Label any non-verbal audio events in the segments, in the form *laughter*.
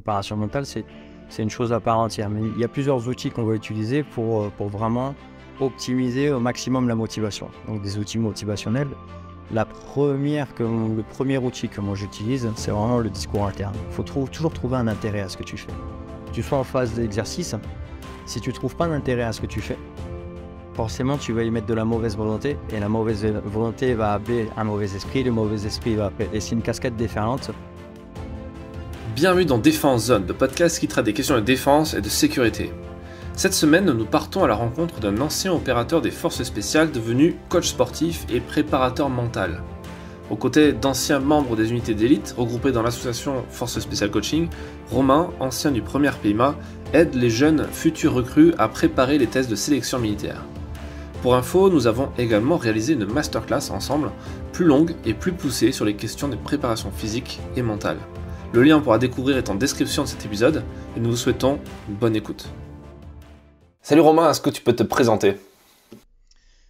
préparation mentale, c'est une chose à part entière. Mais il y a plusieurs outils qu'on va utiliser pour, euh, vraiment optimiser au maximum la motivation. Donc des outils motivationnels. La première que, le premier outil que moi j'utilise, c'est vraiment le discours interne. Il faut toujours trouver un intérêt à ce que tu fais. tu sois en phase d'exercice, si tu trouves pas d'intérêt à ce que tu fais, forcément tu vas y mettre de la mauvaise volonté et la mauvaise euh, volonté va appeler un mauvais esprit, le mauvais esprit va appeler. Et c'est une cascade déferlante Bienvenue dans Défense Zone, le podcast qui traite des questions de défense et de sécurité. Cette semaine, nous partons à la rencontre d'un ancien opérateur des forces spéciales devenu coach sportif et préparateur mental. Aux côtés d'anciens membres des unités d'élite regroupés dans l'association Forces Spéciales Coaching, Romain, ancien du 1er PIMA, aide les jeunes futurs recrues à préparer les tests de sélection militaire. Pour info, nous avons également réalisé une masterclass ensemble, plus longue et plus poussée sur les questions de préparation physique et mentale. Le lien pour la découvrir est en description de cet épisode et nous vous souhaitons une bonne écoute. Salut Romain, est-ce que tu peux te présenter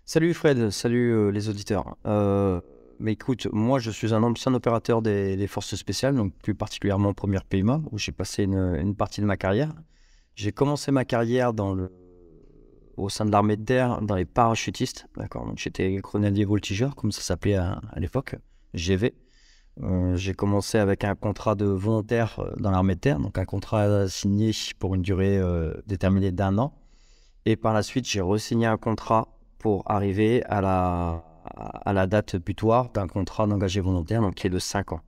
Salut Fred, salut euh, les auditeurs. Euh, mais écoute, moi je suis un ancien opérateur des, forces spéciales, donc plus particulièrement première PMA, où j'ai passé une, partie de ma carrière. J'ai commencé ma carrière dans le, au sein de l'armée de terre, dans les parachutistes, d'accord. Donc j'étais grenadier voltigeur, comme ça s'appelait à, à l'époque, GV. Euh, j'ai commencé avec un contrat de volontaire euh, dans l'armée de terre, donc un contrat euh, signé pour une durée déterminée d'un an. Et par la suite, j'ai re-signé un contrat pour arriver à la, à la date butoir d'un contrat d'engagé volontaire, donc qui est de 5 ans.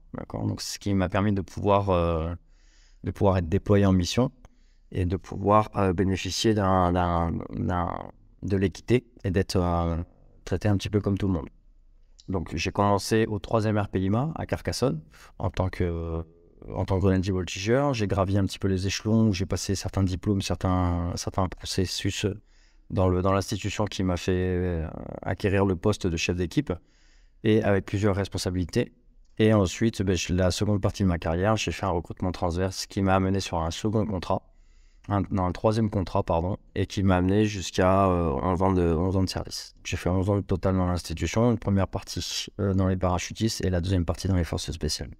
donc, ce qui m'a permis de pouvoir, de pouvoir être déployé en mission et de pouvoir bénéficier d'un, de l'équité et d'être traité un petit peu comme tout le monde. Donc, j'ai commencé au 3 RPIMA à Carcassonne en tant que en tant que J'ai gravi un petit peu les échelons, j'ai passé certains diplômes, certains, certains processus dans, le, dans l'institution qui m'a fait euh, acquérir le poste de chef d'équipe et avec plusieurs responsabilités. Et ensuite, ben, la seconde partie de ma carrière, j'ai fait un recrutement transverse qui m'a amené sur un second contrat un, un troisième contrat, pardon, et qui m'a amené jusqu'à euh, 11, ans de, 11 ans de service. J'ai fait 11 ans totalement total dans l'institution, une première partie euh, dans les parachutistes et la deuxième partie dans les forces spéciales.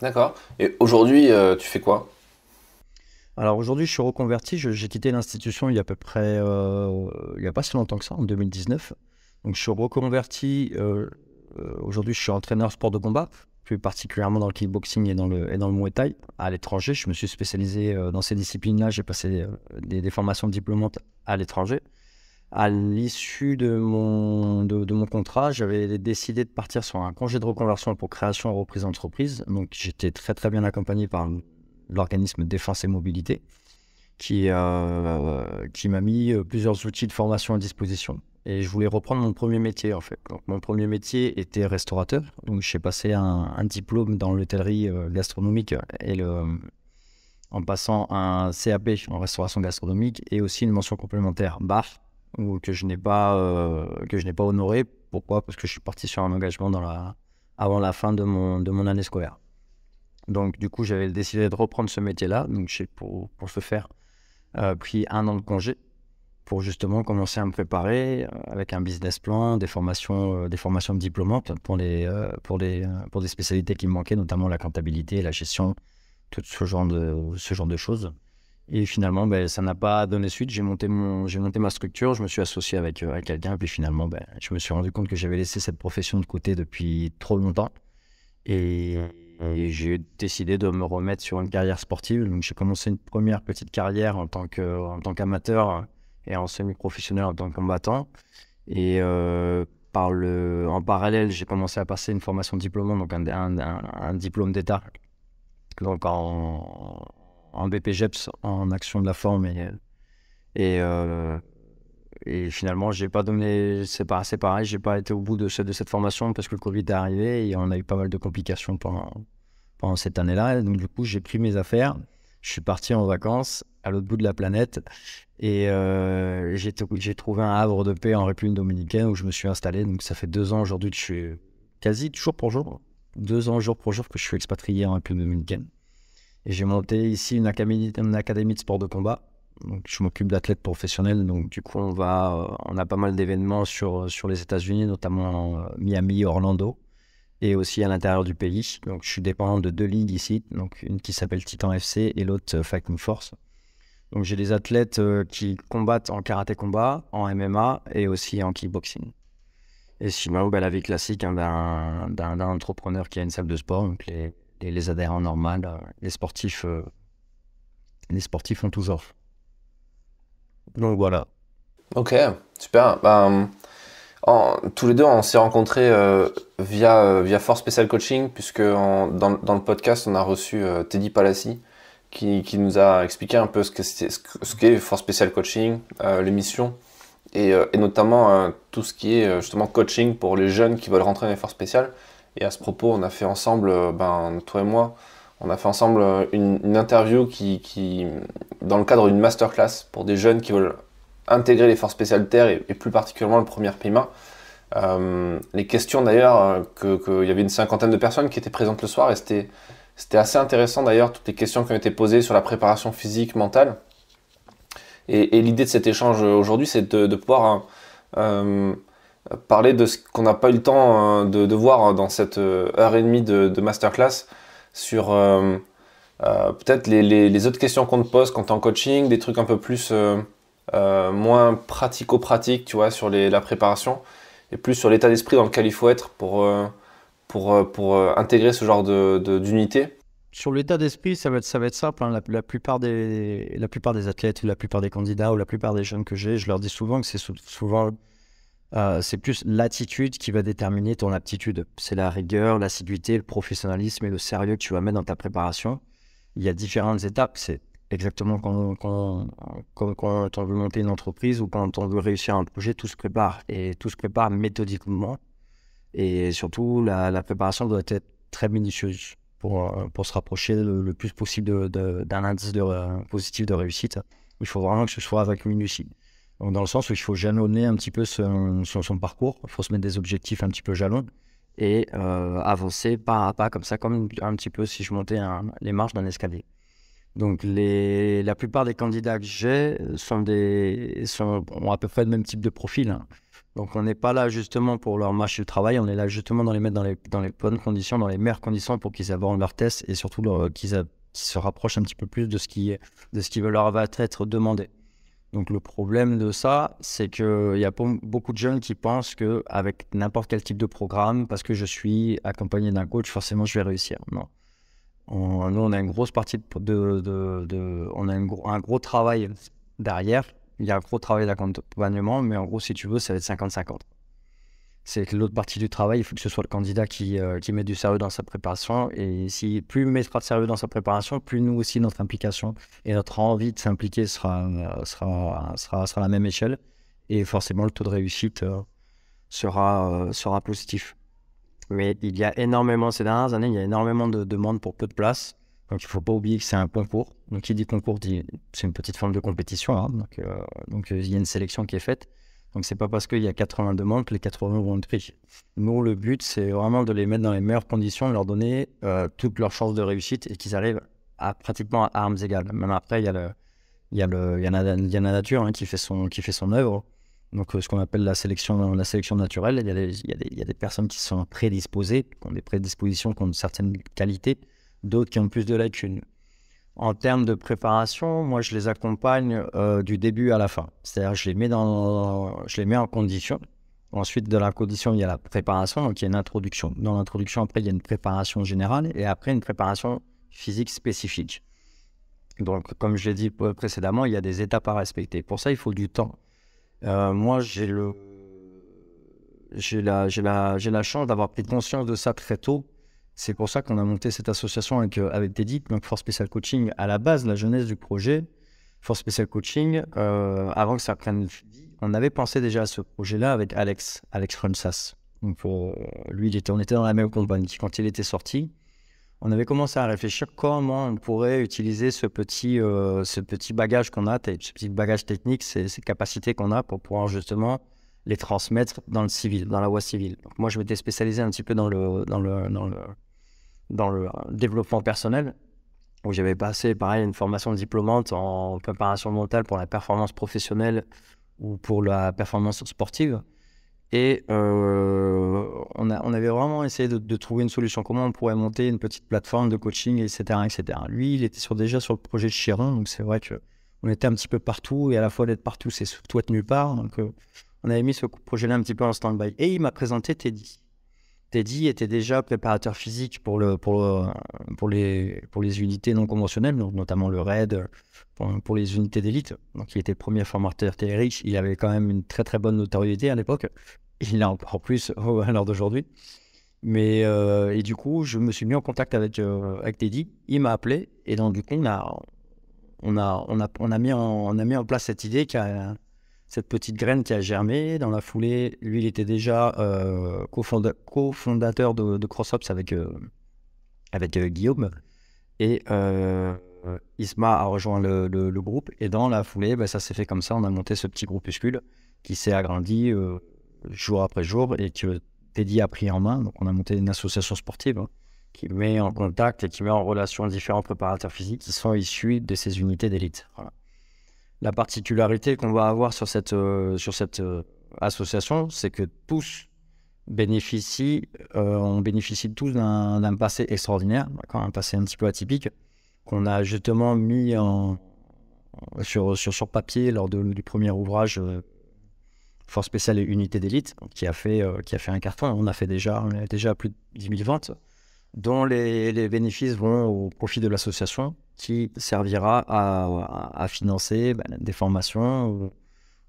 D'accord. Et aujourd'hui, euh, tu fais quoi Alors aujourd'hui, je suis reconverti. J'ai quitté l'institution il y a à peu près, euh, il n'y a pas si longtemps que ça, en 2019. Donc je suis reconverti. aujourd'hui, je suis entraîneur sport de combat plus particulièrement dans le kickboxing et dans le, et dans le Muay Thai. À l'étranger, je me suis spécialisé euh, dans ces disciplines-là. J'ai passé euh, des, formations diplômantes à l'étranger. À l'issue de mon, de, mon contrat, j'avais décidé de partir sur un congé de reconversion pour création et reprise d'entreprise. Donc j'étais très très bien accompagné par l'organisme Défense et Mobilité qui, euh, qui m'a mis plusieurs outils de formation à disposition et je voulais reprendre mon premier métier en fait. Donc, mon premier métier était restaurateur. Donc j'ai passé un, diplôme dans l'hôtellerie euh, gastronomique et le, en passant un CAP en restauration gastronomique et aussi une mention complémentaire BAF ou que je n'ai pas honorée. Euh, que je n'ai pas honoré. Pourquoi Parce que je suis parti sur un engagement dans la, avant la fin de mon, de mon année scolaire. Donc du coup j'avais décidé de reprendre ce métier-là. Donc j'ai pour, pour ce faire euh, pris un an de congé pour justement commencer à me préparer euh, avec un business plan, des formations, euh, des formations diplômantes pour, les, euh, pour, les, pour des spécialités qui me manquaient, notamment la comptabilité, la gestion, tout ce genre de, ce genre de choses. Et finalement, ben, ça n'a pas donné suite. J'ai monté, mon, monté ma structure, je me suis associé avec, avec quelqu'un, puis finalement, ben, je me suis rendu compte que j'avais laissé cette profession de côté depuis trop longtemps. Et, j'ai décidé de me remettre sur une carrière sportive. Donc j'ai commencé une première petite carrière en tant qu'amateur et en semi-professionnel en tant que combattant. Et euh, par le, en parallèle, j'ai commencé à passer une formation diplômante, donc un, un, un, diplôme d'État, donc en, en BPGEPS, en action de la forme. Euh, et, finalement, j'ai pas donné, c'est pas assez pareil, j'ai pas été au bout de, de cette formation parce que le Covid est arrivé et on a eu pas mal de complications pendant, pendant cette année-là. Donc, du coup, j'ai pris mes affaires, je suis parti en vacances à l'autre bout de la planète. Et euh, j'ai trouvé un havre de paix en République dominicaine où je me suis installé. Donc ça fait deux ans aujourd'hui que je suis quasi jour pour jour, deux ans jour pour jour que je suis expatrié en République dominicaine. Et j'ai monté ici une académie, académie de sport de combat. Donc, je m'occupe d'athlètes professionnels. Donc, du coup, on, va, euh, on a pas mal d'événements sur, sur les États-Unis, notamment euh, Miami, Orlando, et aussi à l'intérieur du pays. Donc, je suis dépendant de deux ligues ici, donc une qui s'appelle Titan FC et l'autre Fighting Force. Donc j'ai des athlètes euh, qui combattent en karaté combat, en MMA et aussi en kickboxing. Et je m'avoue la vie classique hein, d'un entrepreneur qui a une salle de sport, donc les, les, adhérents normaux, euh, les sportifs, euh, les sportifs ont toujours. Donc voilà. Ok, super. Bah, tous les deux, on s'est rencontrés via, via Force Special Coaching, puisque dans, dans, le podcast, on a reçu Teddy Palassi, qui, nous a expliqué un peu ce qu'est ce, Force Spécial Coaching, euh, l'émission euh, et, notamment euh, tout ce qui est justement coaching pour les jeunes qui veulent rentrer dans les forces spéciales. Et à ce propos, on a fait ensemble, ben, toi et moi, on a fait ensemble une, interview qui, dans le cadre d'une masterclass pour des jeunes qui veulent intégrer les forces spéciales terre et, plus particulièrement le premier PIMA. les questions d'ailleurs, qu'il y avait une cinquantaine de personnes qui étaient présentes le soir et c'était c'était assez intéressant d'ailleurs, toutes les questions qui ont été posées sur la préparation physique, mentale. Et, l'idée de cet échange euh, aujourd'hui, c'est de, pouvoir hein, euh, parler de ce qu'on n'a pas eu le temps euh, de, voir dans cette heure et demie de, masterclass sur peut-être les, autres questions qu'on te pose quand tu es en coaching, des trucs un peu plus moins pratico-pratiques, tu vois, sur la préparation et plus sur l'état d'esprit dans lequel il faut être pour pour, euh, euh, intégrer ce genre d'unité de, sur l'état d'esprit, ça va être, simple. Hein. La, plupart des, la plupart des athlètes, la plupart des candidats, ou la plupart des jeunes que j'ai, je leur dis souvent que c'est souvent, euh, c'est plus l'attitude qui va déterminer ton aptitude. C'est la rigueur, l'assiduité, le professionnalisme et le sérieux que tu vas mettre dans ta préparation. Il y a différentes étapes. C'est exactement quand, quand, quand, quand on veut monter une entreprise ou quand on veut réussir un projet, tout se prépare et tout se prépare méthodiquement et surtout, la, préparation doit être très minutieuse pour, euh, pour se rapprocher le, plus possible d'un indice de, euh, positif de réussite. Il faut vraiment que ce soit avec minutie. Donc, dans le sens où il faut jalonner un petit peu son, son, parcours, il faut se mettre des objectifs un petit peu jalons et euh, avancer pas à pas comme ça, comme un petit peu si je montais les marches d'un escalier. Donc les, la plupart des candidats que j'ai sont ont à peu près le même type de profil. Hein. Donc on n'est pas là justement pour leur marché du travail, on est là justement dans les mettre dans les, dans les bonnes conditions, dans les meilleures conditions pour qu'ils abordent leurs tests et surtout euh, qu'ils se rapprochent un petit peu plus de ce qui, de ce qui leur va être demandé. Donc le problème de ça, c'est qu'il y a beaucoup de jeunes qui pensent que avec n'importe quel type de programme, parce que je suis accompagné d'un coach, forcément je vais réussir. Non. On, nous, on a une grosse partie de, de, on a un gros travail derrière il y a un gros travail d'accompagnement, mais en gros, si tu veux, ça va être 50-50. C'est l'autre partie du travail, il faut que ce soit le candidat qui, euh, qui met du sérieux dans sa préparation. Et si plus il mettra de sérieux dans sa préparation, plus nous aussi, notre implication et notre envie de s'impliquer sera, euh, sera, sera, à la même échelle. Et forcément, le taux de réussite euh, sera, sera positif. Mais il y a énormément, ces dernières années, il y a énormément de demandes pour peu de places. Donc, il ne faut pas oublier que c'est un point court. Donc, qui dit concours, dit c'est une petite forme de compétition. Hein, donc, euh, donc, euh, il y a une sélection qui est faite. Donc, c'est pas parce qu'il y a 80 demandes que les 80 vont être pris. Nous, le but, c'est vraiment de les mettre dans les meilleures conditions, de leur donner euh, toutes leurs chances de réussite et qu'ils arrivent à, pratiquement à armes égales. Même après, il y a la, nature hein, qui fait son, qui fait son œuvre. Donc, ce qu'on appelle la sélection, la sélection naturelle, il y, a des, personnes qui sont prédisposées, qui ont des prédispositions, qui ont certaines qualités, d'autres qui ont plus de lacunes. En termes de préparation, moi, je les accompagne euh, du début à la fin. C'est-à-dire, je les mets dans, je les mets en condition. Ensuite, de la condition, il y a la préparation, donc il y a une introduction. Dans l'introduction, après, il y a une préparation générale et après, une préparation physique spécifique. Donc, comme je l'ai dit précédemment, il y a des étapes à respecter. Pour ça, il faut du temps. Euh, moi, j'ai le, j'ai la, j'ai la, j'ai la chance d'avoir pris conscience de ça très tôt c'est pour ça qu'on a monté cette association avec, euh, avec Teddy, donc Force Special Coaching, à la base, la jeunesse du projet. Force Special Coaching, euh, avant que ça prenne on avait pensé déjà à ce projet-là avec Alex, Alex Ronsas. Donc, euh, lui, était, on était dans la même compagnie. Quand il était sorti, on avait commencé à réfléchir comment on pourrait utiliser ce petit, ce petit bagage qu'on a, ce petit bagage technique, ces capacités qu'on a pour pouvoir justement les transmettre dans le civil, dans la voie civile. moi, je m'étais spécialisé un petit peu dans le, dans le, le, dans le développement personnel, où j'avais passé, pareil, une formation diplômante en préparation mentale pour la performance professionnelle ou pour la performance sportive. Et euh, on, a, on, avait vraiment essayé de, trouver une solution. Comment on pourrait monter une petite plateforme de coaching, etc. etc. Lui, il était déjà sur le projet de Chiron, donc c'est vrai qu'on était un petit peu partout, et à la fois d'être partout, c'est tout être nulle part. Donc, euh, on avait mis ce projet-là un petit peu en stand-by. Et il m'a présenté Teddy. Teddy était déjà préparateur physique pour, les, unités non conventionnelles, notamment le RAID, pour, les unités d'élite. Donc il était le premier formateur TRH. il avait quand même une très très bonne notoriété à l'époque. Il l'a encore plus *laughs* à l'heure d'aujourd'hui. Mais euh, et du coup, je me suis mis en contact euh, avec, Teddy, il m'a appelé, et donc du coup, on a, on a, on a, on a, mis, en, on a mis en place cette idée qui a, cette petite graine qui a germé. Dans la foulée, lui, il était déjà euh, cofondateur de, de CrossOps avec, euh, avec euh, Guillaume. Et Isma a rejoint le, groupe. Et dans la foulée, bah, ça s'est fait comme ça. On a monté ce petit groupuscule qui s'est agrandi jour après jour et que Teddy a pris en main. Donc, on a monté une association sportive hein, qui met en contact et qui met en relation différents préparateurs physiques qui sont issus de ces unités d'élite. Voilà. La particularité qu'on va avoir sur cette, euh, sur cette euh, association, c'est que tous bénéficient, euh, on bénéficie tous d'un passé extraordinaire, un passé un petit peu atypique, qu'on a justement mis en, sur, sur, sur, papier lors du premier ouvrage Force spéciale et unité d'élite, qui, a fait qui a fait un carton. On a fait déjà, déjà plus de 10 000 ventes dont les, les, bénéfices vont au profit de l'association qui servira à, financer ben, des formations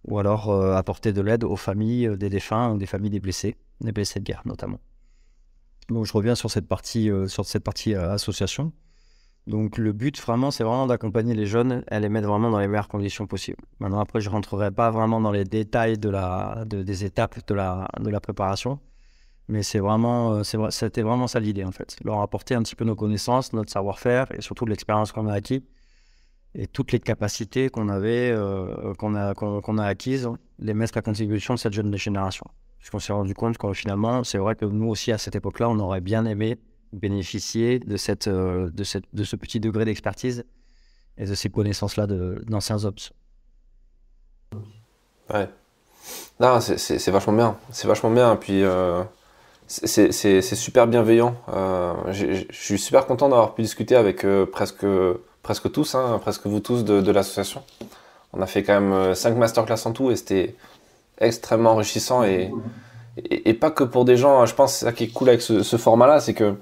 ou, alors euh, apporter de l'aide aux familles euh, des défunts ou des familles des blessés, des blessés de guerre notamment. Donc je reviens sur cette partie, euh, sur cette partie association. Donc le but vraiment, c'est vraiment d'accompagner les jeunes et les mettre vraiment dans les meilleures conditions possibles. Maintenant après, je rentrerai pas vraiment dans les détails de la, de, des étapes de la, de la préparation. Mais c'est vraiment, euh, c'était vraiment ça l'idée en fait. Leur apporter un petit peu nos connaissances, notre savoir-faire et surtout l'expérience qu'on a acquis et toutes les capacités qu'on avait, euh, qu'on a, qu'on a acquises, hein, les mettre à contribution de cette jeune génération. Puisqu'on s'est rendu compte que finalement, c'est vrai que nous aussi à cette époque-là, on aurait bien aimé bénéficier de, cette, euh, de, cette, de ce petit degré d'expertise et de ces connaissances-là d'anciens ops. Ouais. Non, c'est vachement bien. C'est vachement bien. Puis c'est super bienveillant. Euh, je suis super content d'avoir pu discuter avec euh, presque, presque tous, hein, presque vous tous de, l'association. On a fait quand même 5 euh, masterclass en tout et c'était extrêmement enrichissant et, pas que pour des gens. Hein. Je pense que ça qui est cool avec ce, format-là, c'est que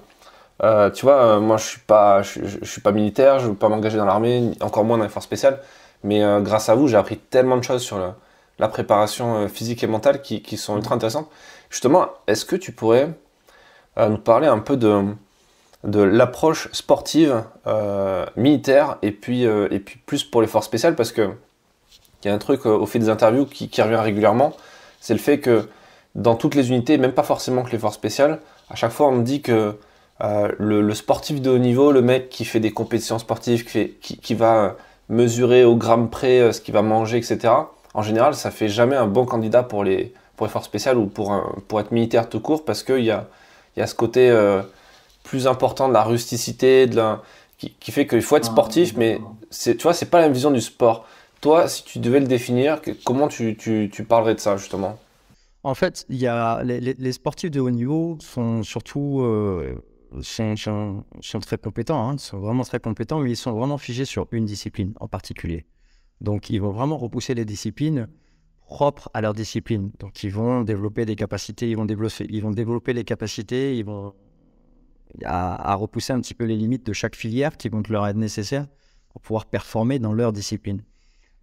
tu vois, moi je suis pas, je, suis pas militaire, je veux pas m'engager dans l'armée, encore moins dans les forces spéciales. Mais grâce à vous, j'ai appris tellement de choses sur le, la préparation euh, physique et mentale qui, sont ultra intéressantes. Justement, est-ce que tu pourrais euh, nous parler un peu de, de l'approche sportive euh, militaire et puis, et puis plus pour les forces spéciales parce que il y a un truc au fil des interviews qui, revient régulièrement, c'est le fait que dans toutes les unités, même pas forcément que les forces spéciales, à chaque fois on me dit que le, sportif de haut niveau, le mec qui fait des compétitions sportives, qui, qui, va mesurer au gramme près ce qu'il va manger, etc., en général, ça fait jamais un bon candidat pour les, pour les forces spéciales ou pour, un, pour être militaire tout court parce qu'il y a, y a ce côté euh, plus important de la rusticité, de la, qui, qui fait qu'il faut être ah, sportif, mais c'est, tu vois, c'est pas la même vision du sport. Toi, si tu devais le définir, comment tu, tu, parlerais de ça justement en fait, il y a les, sportifs de haut niveau sont surtout euh, sont, sont, très compétents, hein, Ils sont vraiment très compétents, mais ils sont vraiment figés sur une discipline en particulier. Donc, ils vont vraiment repousser les disciplines propres à leur discipline. Donc, ils vont développer des capacités, ils vont développer, ils vont développer les capacités, ils vont à, repousser un petit peu les limites de chaque filière qui vont leur être nécessaires pour pouvoir performer dans leur discipline.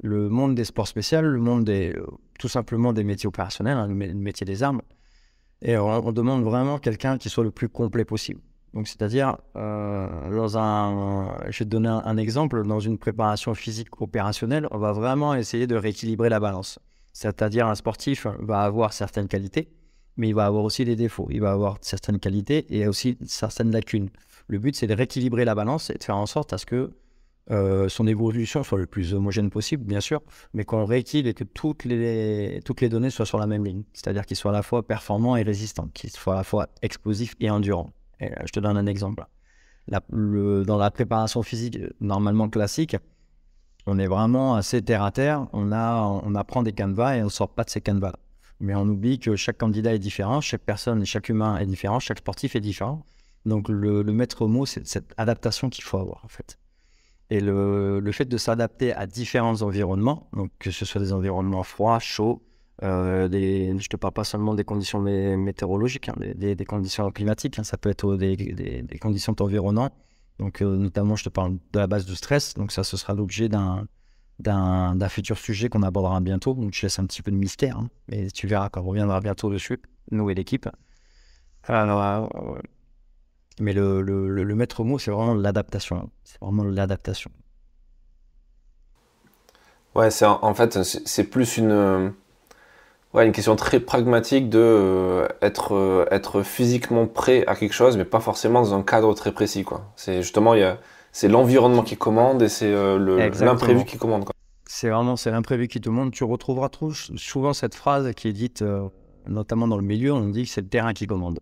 Le monde des sports spéciaux, le monde des, tout simplement des métiers opérationnels, hein, le métier des armes, et on demande vraiment quelqu'un qui soit le plus complet possible. Donc, c'est-à-dire, euh, dans un, je vais te donner un, exemple, dans une préparation physique opérationnelle, on va vraiment essayer de rééquilibrer la balance. C'est-à-dire, un sportif va avoir certaines qualités, mais il va avoir aussi des défauts. Il va avoir certaines qualités et aussi certaines lacunes. Le but, c'est de rééquilibrer la balance et de faire en sorte à ce que euh, son évolution soit le plus homogène possible, bien sûr, mais qu'on rééquilibre et que toutes les, toutes les données soient sur la même ligne. C'est-à-dire qu'ils soient à la fois performants et résistants, qu'ils soient à la fois explosifs et endurants. Euh, je te donne un exemple. dans la préparation physique euh, normalement classique, on est vraiment assez terre à terre. On, apprend des canevas et on ne sort pas de ces canevas. Mais on oublie que chaque candidat est différent, chaque personne, chaque humain est différent, chaque sportif est différent. Donc le, maître mot, c'est cette adaptation qu'il faut avoir en fait. Et le, le fait de s'adapter à différents environnements, donc que ce soit des environnements froids, chauds, euh, des, je ne te parle pas seulement des conditions météorologiques, hein, des, des, conditions climatiques, hein. ça peut être des, conditions environnantes. Donc, euh, notamment, je te parle de la base de stress. Donc, ça, ce sera l'objet d'un futur sujet qu'on abordera bientôt. Donc, je laisse un petit peu de mystère, hein, mais tu verras quand on reviendra bientôt dessus, nous et l'équipe. Euh, mais le, le, le, maître mot, c'est vraiment l'adaptation. C'est vraiment l'adaptation. Ouais, c'est en fait, c'est plus une Ouais, une question très pragmatique de euh, être, euh, être physiquement prêt à quelque chose, mais pas forcément dans un cadre très précis. C'est justement, c'est l'environnement qui commande et c'est euh, l'imprévu qui commande. C'est vraiment c'est l'imprévu qui te Tu retrouveras trop souvent cette phrase qui est dite, notamment dans le milieu, on dit que c'est le terrain qui commande.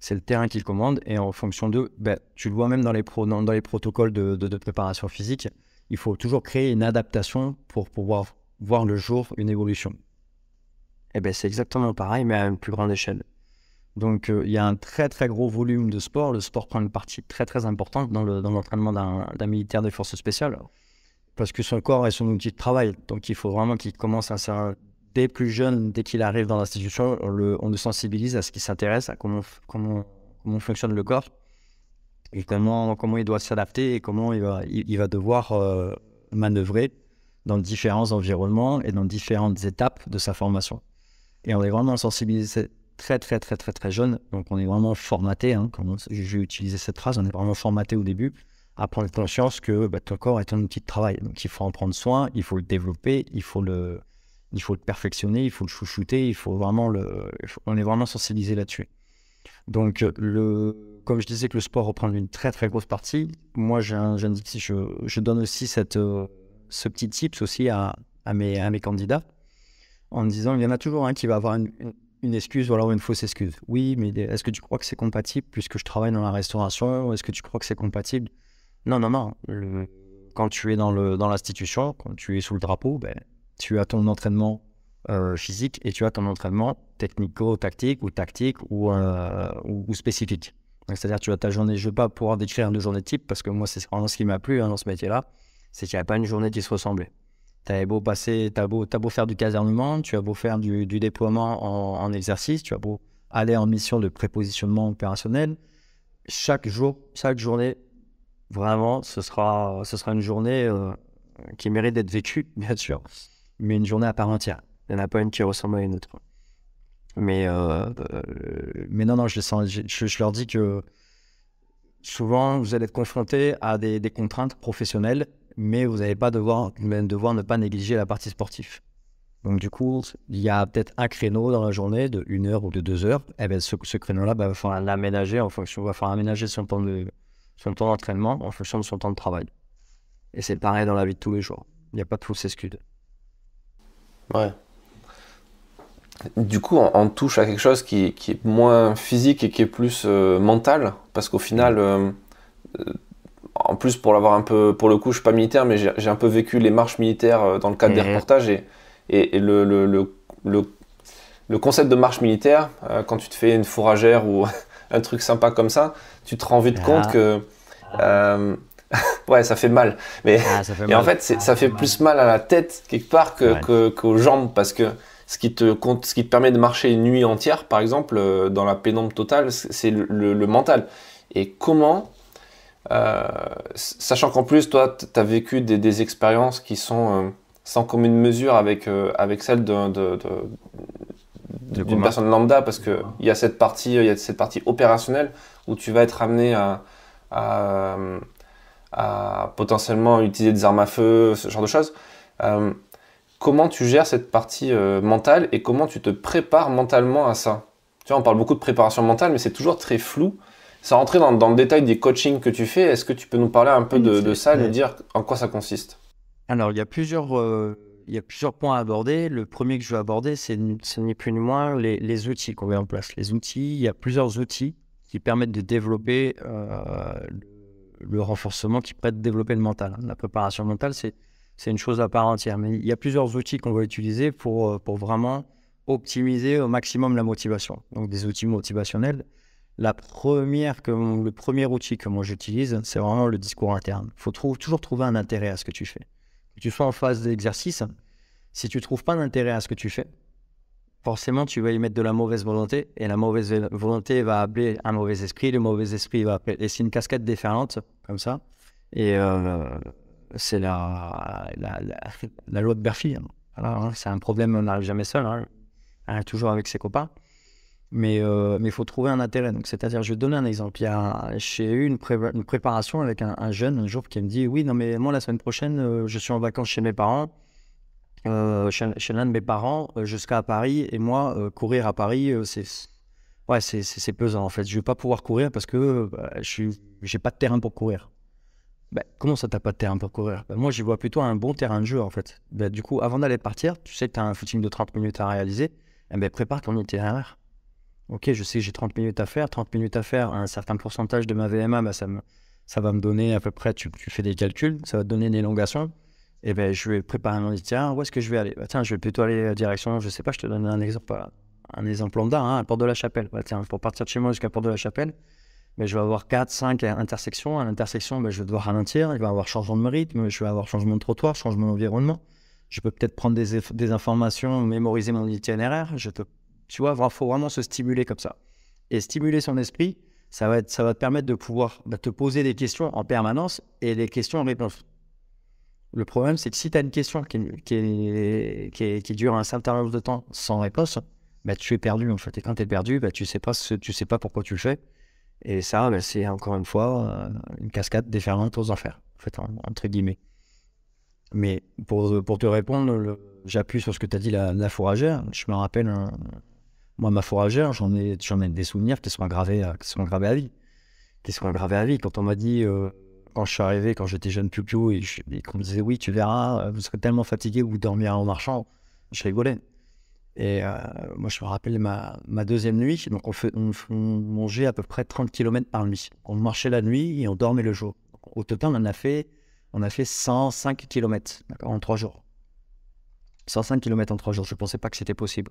C'est le terrain qui commande et en fonction de, ben, tu le vois même dans les, dans, les protocoles de préparation physique, il faut toujours créer une adaptation pour pouvoir voir le jour une évolution et eh ben, c'est exactement pareil, mais à une plus grande échelle. Donc, euh, il y a un très, très gros volume de sport. Le sport prend une partie très, très importante dans l'entraînement d'un militaire des forces spéciales, parce que son corps est son outil de travail. Donc, il faut vraiment qu'il commence à s'insérer Dès plus jeune, dès qu'il arrive dans l'institution, on, le, sensibilise à ce qui s'intéresse, à comment, comment, comment fonctionne le corps, et comment, comment il doit s'adapter, et comment il va, il, va devoir euh, manœuvrer dans différents environnements et dans différentes étapes de sa formation. Et on est vraiment sensibilisé très, très, très, très, très jeune. Donc, on est vraiment formaté. Hein, comme j'ai utilisé cette phrase, on est vraiment formaté au début à prendre conscience que bah, ton corps est un outil de travail. Donc, il faut en prendre soin, il faut le développer, il faut le, il faut le perfectionner, il faut le chouchouter, il faut vraiment le, on est vraiment sensibilisé là-dessus. Donc, euh, le, comme je disais que le sport reprend une très très grosse partie, moi je, je donne aussi cette, euh, ce petit tips aussi à, à mes candidats en disant il y en a toujours un qui va avoir une, excuse ou alors une fausse excuse. Oui, mais est-ce que tu crois que c'est compatible puisque je travaille dans la restauration ou Est-ce que tu crois que c'est compatible Non, non, non. quand tu es dans l'institution, quand tu es sous le drapeau, ben, tu as ton entraînement euh, physique et tu as ton entraînement technico-tactique ou tactique ou, euh, ou, spécifique. C'est-à-dire tu as ta journée, je ne vais pas pouvoir décrire une journée type parce que moi c'est vraiment ce qui m'a plu hein, dans ce métier-là, c'est qu'il n'y a pas une journée qui se ressemblait. T'as beau passer, as beau, beau faire du casernement, tu as beau faire du, déploiement en, exercice, tu as beau aller en mission de prépositionnement opérationnel. Chaque jour, chaque journée, vraiment, ce sera, ce sera une journée euh, qui mérite d'être vécue, *laughs* bien sûr, mais une journée à part entière. Il n'y en a pas une qui ressemble à une autre. Mais, euh, euh, mais non, non, je, je, leur dis que souvent, vous allez être confronté à des contraintes professionnelles mais vous n'allez pas devoir, devoir ne pas négliger la partie sportive. Donc du coup, il y a peut-être un créneau dans la journée de une heure ou de deux heures. Et eh bien ce, créneau-là, il bah, va falloir l'aménager en fonction, va falloir aménager son temps de, son temps d'entraînement en fonction de son temps de travail. Et c'est pareil dans la vie de tous les jours. Il n'y a pas de fausses excuse. Ouais. Du coup, on, touche à quelque chose qui, est moins physique et qui est plus euh, mental, parce qu'au final, euh, en plus, pour l'avoir un peu, pour le coup, je suis pas militaire, mais j'ai un peu vécu les marches militaires euh, dans le cadre des mhm. reportages et, le, concept de marche militaire, euh, quand tu te fais une fourragère ou *laughs* un truc sympa comme ça, tu te rends vite ah. compte que euh, *laughs* ouais, ça fait mal. Mais en ah, fait, ça fait *laughs* ah, plus mal à la tête quelque part qu'aux que, jambes parce que ce qui te permet de marcher une nuit entière, par exemple, dans la pénombre totale, c'est le, mental. Et comment euh, sachant qu'en plus, toi, tu as vécu des, expériences qui sont euh, sans commune mesure avec, euh, avec celle de, d'une personne lambda parce qu'il y a cette partie y a cette partie opérationnelle où tu vas être amené à, potentiellement utiliser des armes à feu ce genre de choses comment tu gères cette partie mentale et comment tu te prépares mentalement à ça tu vois on parle beaucoup de préparation mentale mais c'est toujours très flou ça rentrer dans, dans, le détail des coachings que tu fais, est-ce que tu peux nous parler un peu de, de ça, nous dire en quoi ça consiste Alors, il y, a plusieurs, euh, il plusieurs points à aborder. Le premier que je veux aborder, c'est ni plus ni moins les, outils qu'on met en place. Les outils, il y a plusieurs outils qui permettent de développer euh, le renforcement, qui prête de développer le mental. La préparation mentale, c'est une chose à part entière. Mais il y a plusieurs outils qu'on va utiliser pour, euh, pour vraiment optimiser au maximum la motivation. Donc des outils motivationnels, la première que, le premier outil que moi j'utilise, c'est vraiment le discours interne. Il faut toujours trouver un intérêt à ce que tu fais. Que tu sois en phase d'exercice, si tu ne trouves pas d'intérêt à ce que tu fais, forcément tu vas y mettre de la mauvaise volonté et la mauvaise volonté va appeler un mauvais esprit, le mauvais esprit va appeler. Et c'est une cascade déferlante comme ça. Et euh, c'est la, la, loi de Berfi. Hein, c'est un problème, on n'arrive jamais seul, hein. hein toujours avec ses copains mais euh, il faut trouver un intérêt. Donc, c'est-à-dire, je vais donner un exemple. Il j'ai eu une, une préparation avec un, jeune un jour qui me dit Oui, non, mais moi, la semaine prochaine, euh, je suis en vacances chez mes parents, euh, chez, l'un de mes parents, jusqu'à Paris. Et moi, courir à Paris, c'est. Ouais, c'est, pesant en fait. Je ne vais pas pouvoir courir parce que je n'ai pas de terrain pour courir. Ben, comment ça, t'as pas de terrain pour courir ben, Moi, je vois plutôt un bon terrain de jeu en fait. Ben, du coup, avant d'aller partir, tu sais que tu as un footing de 30 minutes à réaliser. Eh prépare ton itinéraire ok, je sais que j'ai 30 minutes à faire, 30 minutes à faire, un certain pourcentage de ma VMA, bah, ça, me, ça va me donner à peu près, tu, tu fais des calculs, ça va te donner une élongation. Et eh ben, je vais préparer mon itinéraire. où est-ce que je vais aller bah, Tiens, je vais plutôt aller à euh, direction, je sais pas, je te donne un exemple, un exemple lambda, hein, à Port de la Chapelle. Bah, tiens, pour partir de chez moi jusqu'à Porte de la Chapelle, mais bah, je vais avoir 4, 5 intersections. À l'intersection, je vais devoir ralentir, il va y avoir changement de rythme, je vais avoir changement de trottoir, changement d'environnement. Je peux peut-être prendre des, des, informations, mémoriser mon itinéraire. Je, tu vois, il faut vraiment se stimuler comme ça. Et stimuler son esprit, ça va, être, ça va te permettre de pouvoir bah, te poser des questions en permanence et des questions en réponse. Le problème, c'est que si tu as une question qui, qui, qui, qui, dure un certain nombre de temps sans réponse, bah, tu es perdu en fait. Et quand bah, tu es perdu, tu ne sais, pas tu sais pas pourquoi tu le fais. Et ça, bah, c'est encore une fois euh, une cascade déferlante aux enfers, en fait, entre guillemets. Mais pour, pour te répondre, j'appuie sur ce que tu as dit la, la fourragère. Je me rappelle un, moi, ma fourragère, j'en ai, j'en des souvenirs qui sont gravés, à, euh, qui sont gravés à vie. Qui sont gravés à vie. Quand on m'a dit, euh, quand je suis arrivé, quand j'étais jeune piou et, et qu'on me disait, oui, tu verras, euh, vous serez tellement fatigué, vous dormirez en marchant, je rigolais. Et moi, je me rappelle ma, ma deuxième nuit. Donc, on, fait, on, mangeait à peu près 30 km par nuit. On marchait la nuit et on dormait le jour. au total, on a fait, on a fait 105 km en trois jours. 105 km en trois jours. Je ne pensais pas que c'était possible.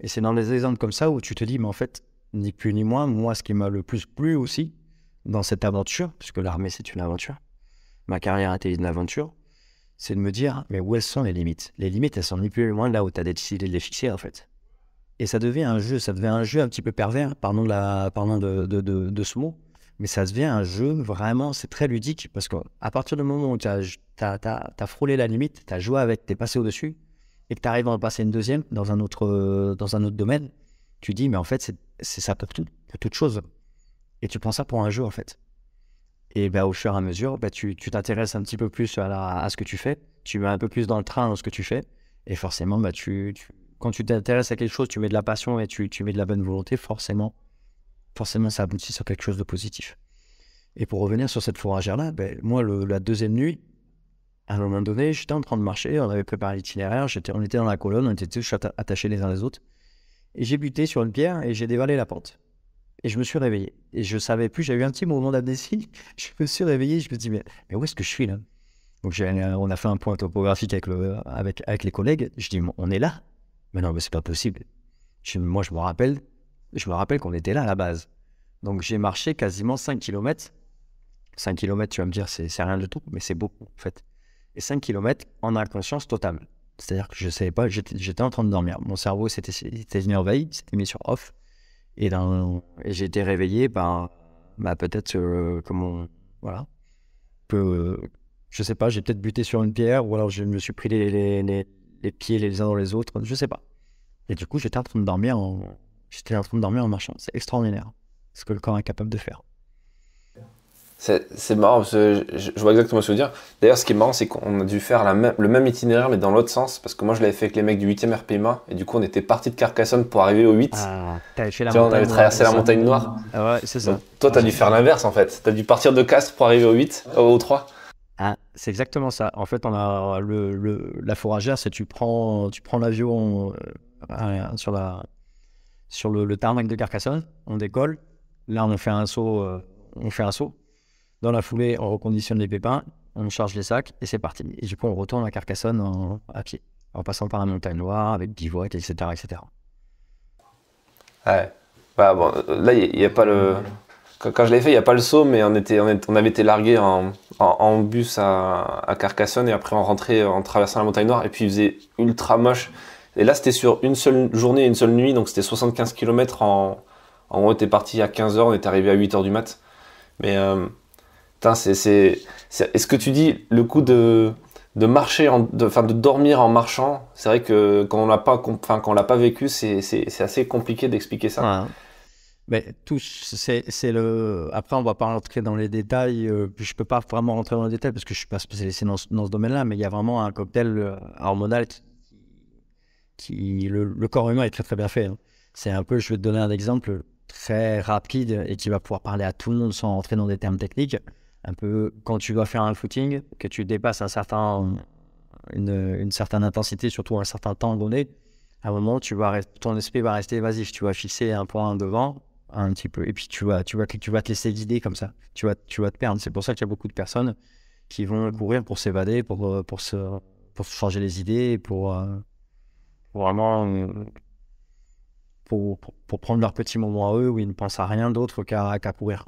Et c'est dans des exemples comme ça où tu te dis, mais en fait, ni plus ni moins, moi, ce qui m'a le plus plu aussi dans cette aventure, puisque l'armée, c'est une aventure, ma carrière a été une aventure, c'est de me dire, mais où elles sont les limites Les limites, elles sont ni plus ni moins là où tu as décidé de les fixer, en fait. Et ça devient un jeu, ça devient un jeu un petit peu pervers, pardon de, la, pardon de, ce mot, mais ça devient un jeu vraiment, c'est très ludique, parce qu'à partir du moment où tu as, as, frôlé la limite, tu as joué avec, tu es passé au-dessus, et que tu arrives à en passer une deuxième dans un autre, euh, dans un autre domaine, tu dis, mais en fait, c'est ça pour, tout, toute chose. Et tu prends ça pour un jeu, en fait. Et ben au fur et à mesure, ben tu t'intéresses un petit peu plus à, à, ce que tu fais, tu vas un peu plus dans le train dans ce que tu fais, et forcément, ben tu, tu quand tu t'intéresses à quelque chose, tu mets de la passion et tu, tu mets de la bonne volonté, forcément, forcément, ça aboutit sur quelque chose de positif. Et pour revenir sur cette fourragère-là, ben, moi, la deuxième nuit, à un moment donné, j'étais en train de marcher, on avait préparé l'itinéraire, on était dans la colonne, on était tous attachés les uns les autres. Et j'ai buté sur une pierre et j'ai dévalé la pente. Et je me suis réveillé. Et je savais plus, j'avais eu un petit moment d'amnésie. *laughs* Je me suis réveillé, je me dis, mais, mais où est-ce que je suis là Donc on a fait un point topographique avec, le, avec, avec les collègues. Je dis, on est là Mais non, mais c'est pas possible. moi, je me rappelle, je me rappelle qu'on était là à la base. Donc j'ai marché quasiment 5 km. 5 km, tu vas me dire, c'est rien de tout, mais c'est beaucoup en fait et 5 km en inconscience totale. C'est-à-dire que je ne savais pas, j'étais en train de dormir. Mon cerveau s'était mis en veille, s'était mis sur off. Et, et j'ai été réveillé par bah, peut-être euh, comment. Voilà. je ne sais pas, j'ai peut-être buté sur une pierre ou alors je me suis pris les, pieds les uns dans les autres, je ne sais pas. Et du coup, j'étais en train de dormir en, j'étais en train de dormir en marchant. C'est extraordinaire ce que le corps est capable de faire. C'est marrant, parce que je, vois exactement ce que je veux dire. D'ailleurs, ce qui est marrant, c'est qu'on a dû faire le même itinéraire, mais dans l'autre sens, parce que moi, je l'avais fait avec les mecs du 8e RPMA, et du coup, on était parti de Carcassonne pour arriver au 8. Ah, la tu on avait traversé la montagne noire. Ah ouais, c'est ça. toi, t'as dû faire l'inverse, en fait. T'as dû partir de Castres pour arriver au 8, euh, au 3. Ah, c'est exactement ça. En fait, on a le, la fourragère, c'est tu prends, tu prends l'avion euh, sur, la, sur le, tarmac de Carcassonne, on décolle. Là, on fait un saut, euh, on fait un saut dans la foulée, on reconditionne les pépins, on charge les sacs et c'est parti. Et du coup, on retourne à Carcassonne à pied, en passant par la montagne noire avec bivouac, etc. etc. Ouais. Bah, euh, là, il n'y a, pas le. Quand, je l'ai fait, il n'y a pas le saut, mais on, était, on, avait été largué en, bus à, Carcassonne et après on rentrait en traversant la montagne noire et puis il faisait ultra moche. Et là, c'était sur une seule journée une seule nuit, donc c'était 75 km en. on était parti à 15h, on était arrivé à 8h du mat. Mais. Euh, c'est, Est-ce que tu dis le coup de, de marcher, en, de, de dormir en marchant C'est vrai que quand on l'a pas, quand on l'a pas vécu, c'est, c'est assez compliqué d'expliquer ça. Mais tout, c'est, c'est le. Après, on va pas rentrer dans les détails. Je euh, je peux pas vraiment rentrer dans les détails parce que je suis pas spécialisé dans, dans ce domaine-là. Mais il y a vraiment un cocktail euh, hormonal qui, le, corps humain est très très bien fait. Hein. C'est un peu, je vais te donner un exemple très rapide et qui va pouvoir parler à tout le monde sans rentrer dans des termes techniques un peu quand tu dois faire un footing, que tu dépasses une, certaine intensité, surtout un certain temps donné, à un moment, tu vas ton esprit va rester évasif. Tu vas fixer un point devant un petit peu, et puis tu vas, tu tu vas te laisser guider comme ça. Tu vas, tu vas te perdre. C'est pour ça qu'il y a beaucoup de personnes qui vont courir pour s'évader, pour, pour, se, changer les idées, pour, euh, vraiment euh, pour, prendre leur petit moment à eux où ils ne pensent à rien d'autre qu'à courir.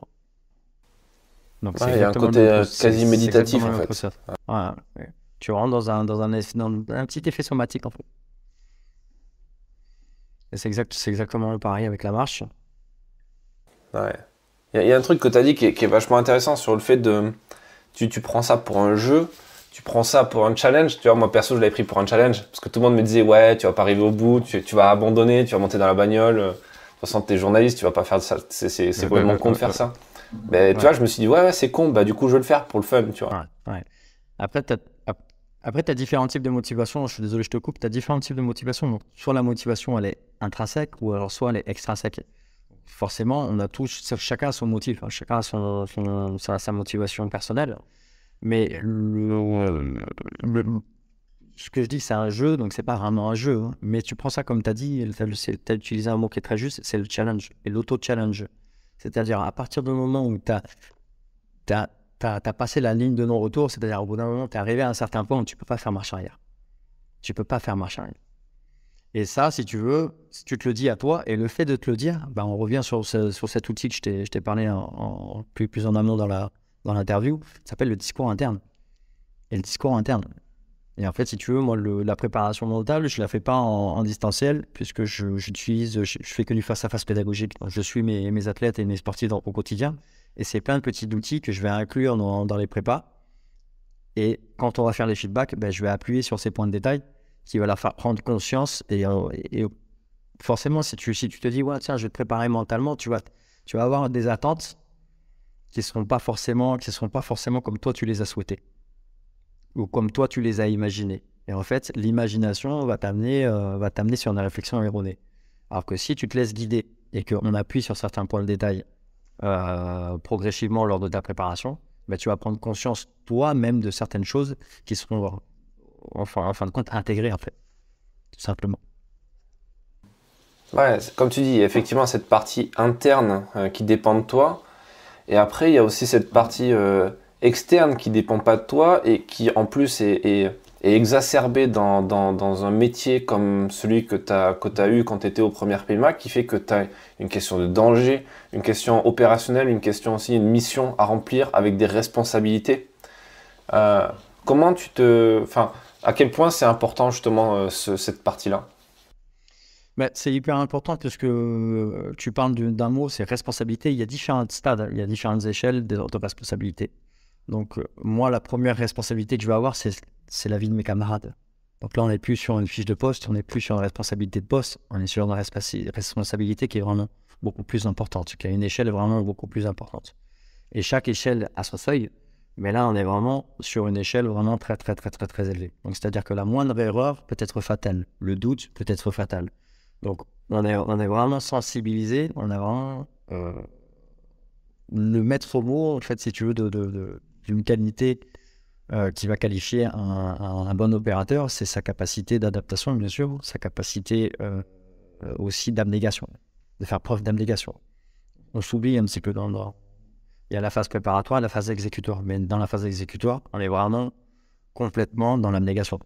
Donc c'est un côté euh, quasi méditatif en fait. Tu rentres dans un, dans, un, dans un petit effet somatique en fait. c'est exact, exactement pareil avec la marche. Il y, a un truc que tu as dit qui est, vachement intéressant sur le fait de. Tu, tu, prends ça pour un jeu, tu prends ça pour un challenge. Tu vois, moi perso, je l'avais pris pour un challenge parce que tout le monde me disait Ouais, tu vas pas arriver au bout, tu, vas abandonner, tu vas monter dans la bagnole. Euh, de toute façon, t'es journaliste, tu vas pas faire ça. C'est vraiment con de faire ça. Mais tu vois, je me suis dit, ouais, c'est con, bah, du coup, je vais le faire pour le fun, tu vois. Après, tu as, différents types de motivation. Je suis désolé, je te coupe. Tu as différents types de motivation. soit la motivation, elle est intrinsèque, ou alors soit elle est extrinsèque. Forcément, on a tous, chacun a son motif, hein. chacun a sa, motivation personnelle. Mais ce que je dis, c'est un jeu, donc c'est pas vraiment un jeu. Hein. Mais tu prends ça comme tu as dit, tu as utilisé un mot qui est très juste, c'est le challenge et l'auto-challenge. C'est-à-dire, à partir du moment où tu as, passé la ligne de non-retour, c'est-à-dire au bout d'un moment, tu es arrivé à un certain point où tu ne peux pas faire marche arrière. Tu ne peux pas faire marche arrière. Et ça, si tu veux, si tu te le dis à toi, et le fait de te le dire, bah, on revient sur, sur cet outil que je t'ai parlé en, plus, plus en amont dans l'interview, dans ça s'appelle le discours interne. Et le discours interne, et en fait, si tu veux, moi, la préparation mentale, je la fais pas en, distanciel, puisque je, j'utilise, je, fais que du face-à-face pédagogique. Je suis mes, mes athlètes et mes sportifs au quotidien. Et c'est plein de petits outils que je vais inclure dans, les prépas. Et quand on va faire les feedbacks, ben, je vais appuyer sur ces points de détail qui va la faire prendre conscience. Euh, et, et, forcément, si tu, si tu te dis, ouais, tiens, je vais te préparer mentalement, tu vas, tu vas avoir des attentes qui ne seront, pas forcément, qui seront pas forcément comme toi tu les as souhaitées ou comme toi tu les as imaginés. Et en fait, l'imagination va t'amener euh, va t'amener sur une réflexion erronée. Alors que si tu te laisses guider et qu'on appuie sur certains points de détail euh, progressivement lors de ta préparation, bah, tu vas prendre conscience toi-même de certaines choses qui seront enfin, en fin de compte intégrées en fait, tout simplement. Ouais, comme tu dis, effectivement cette partie interne euh, qui dépend de toi. Et après, il y a aussi cette partie externe qui dépend pas de toi et qui en plus est, exacerbé dans, un métier comme celui que tu as, as, eu quand tu étais au premier PMA, qui fait que tu as une question de danger, une question opérationnelle, une question aussi, une mission à remplir avec des responsabilités. Euh, comment tu te... Enfin, à quel point c'est important justement euh, cette partie-là ben, c'est hyper important parce que euh, tu parles d'un mot, c'est responsabilité. Il y a différents stades, il y a différentes échelles de responsabilités. Donc, euh, moi, la première responsabilité que je vais avoir, c'est la vie de mes camarades. Donc là, on n'est plus sur une fiche de poste, on n'est plus sur une responsabilité de poste, on est sur une responsabilité qui est vraiment beaucoup plus importante, qui a une échelle vraiment beaucoup plus importante. Et chaque échelle a son seuil, mais là, on est vraiment sur une échelle vraiment très, très, très, très, très élevée. Donc, c'est-à-dire que la moindre erreur peut être fatale, le doute peut être fatal. Donc, on est, on est vraiment sensibilisé, on a vraiment euh, le maître au mot, en fait, si tu veux, de une qualité euh, qui va qualifier un, bon opérateur, c'est sa capacité d'adaptation, bien sûr, sa capacité euh, aussi d'abnégation, de faire preuve d'abnégation. On s'oublie un petit peu dans le droit. Il y a la phase préparatoire la phase exécutoire. Mais dans la phase exécutoire, on est vraiment complètement dans l'abnégation.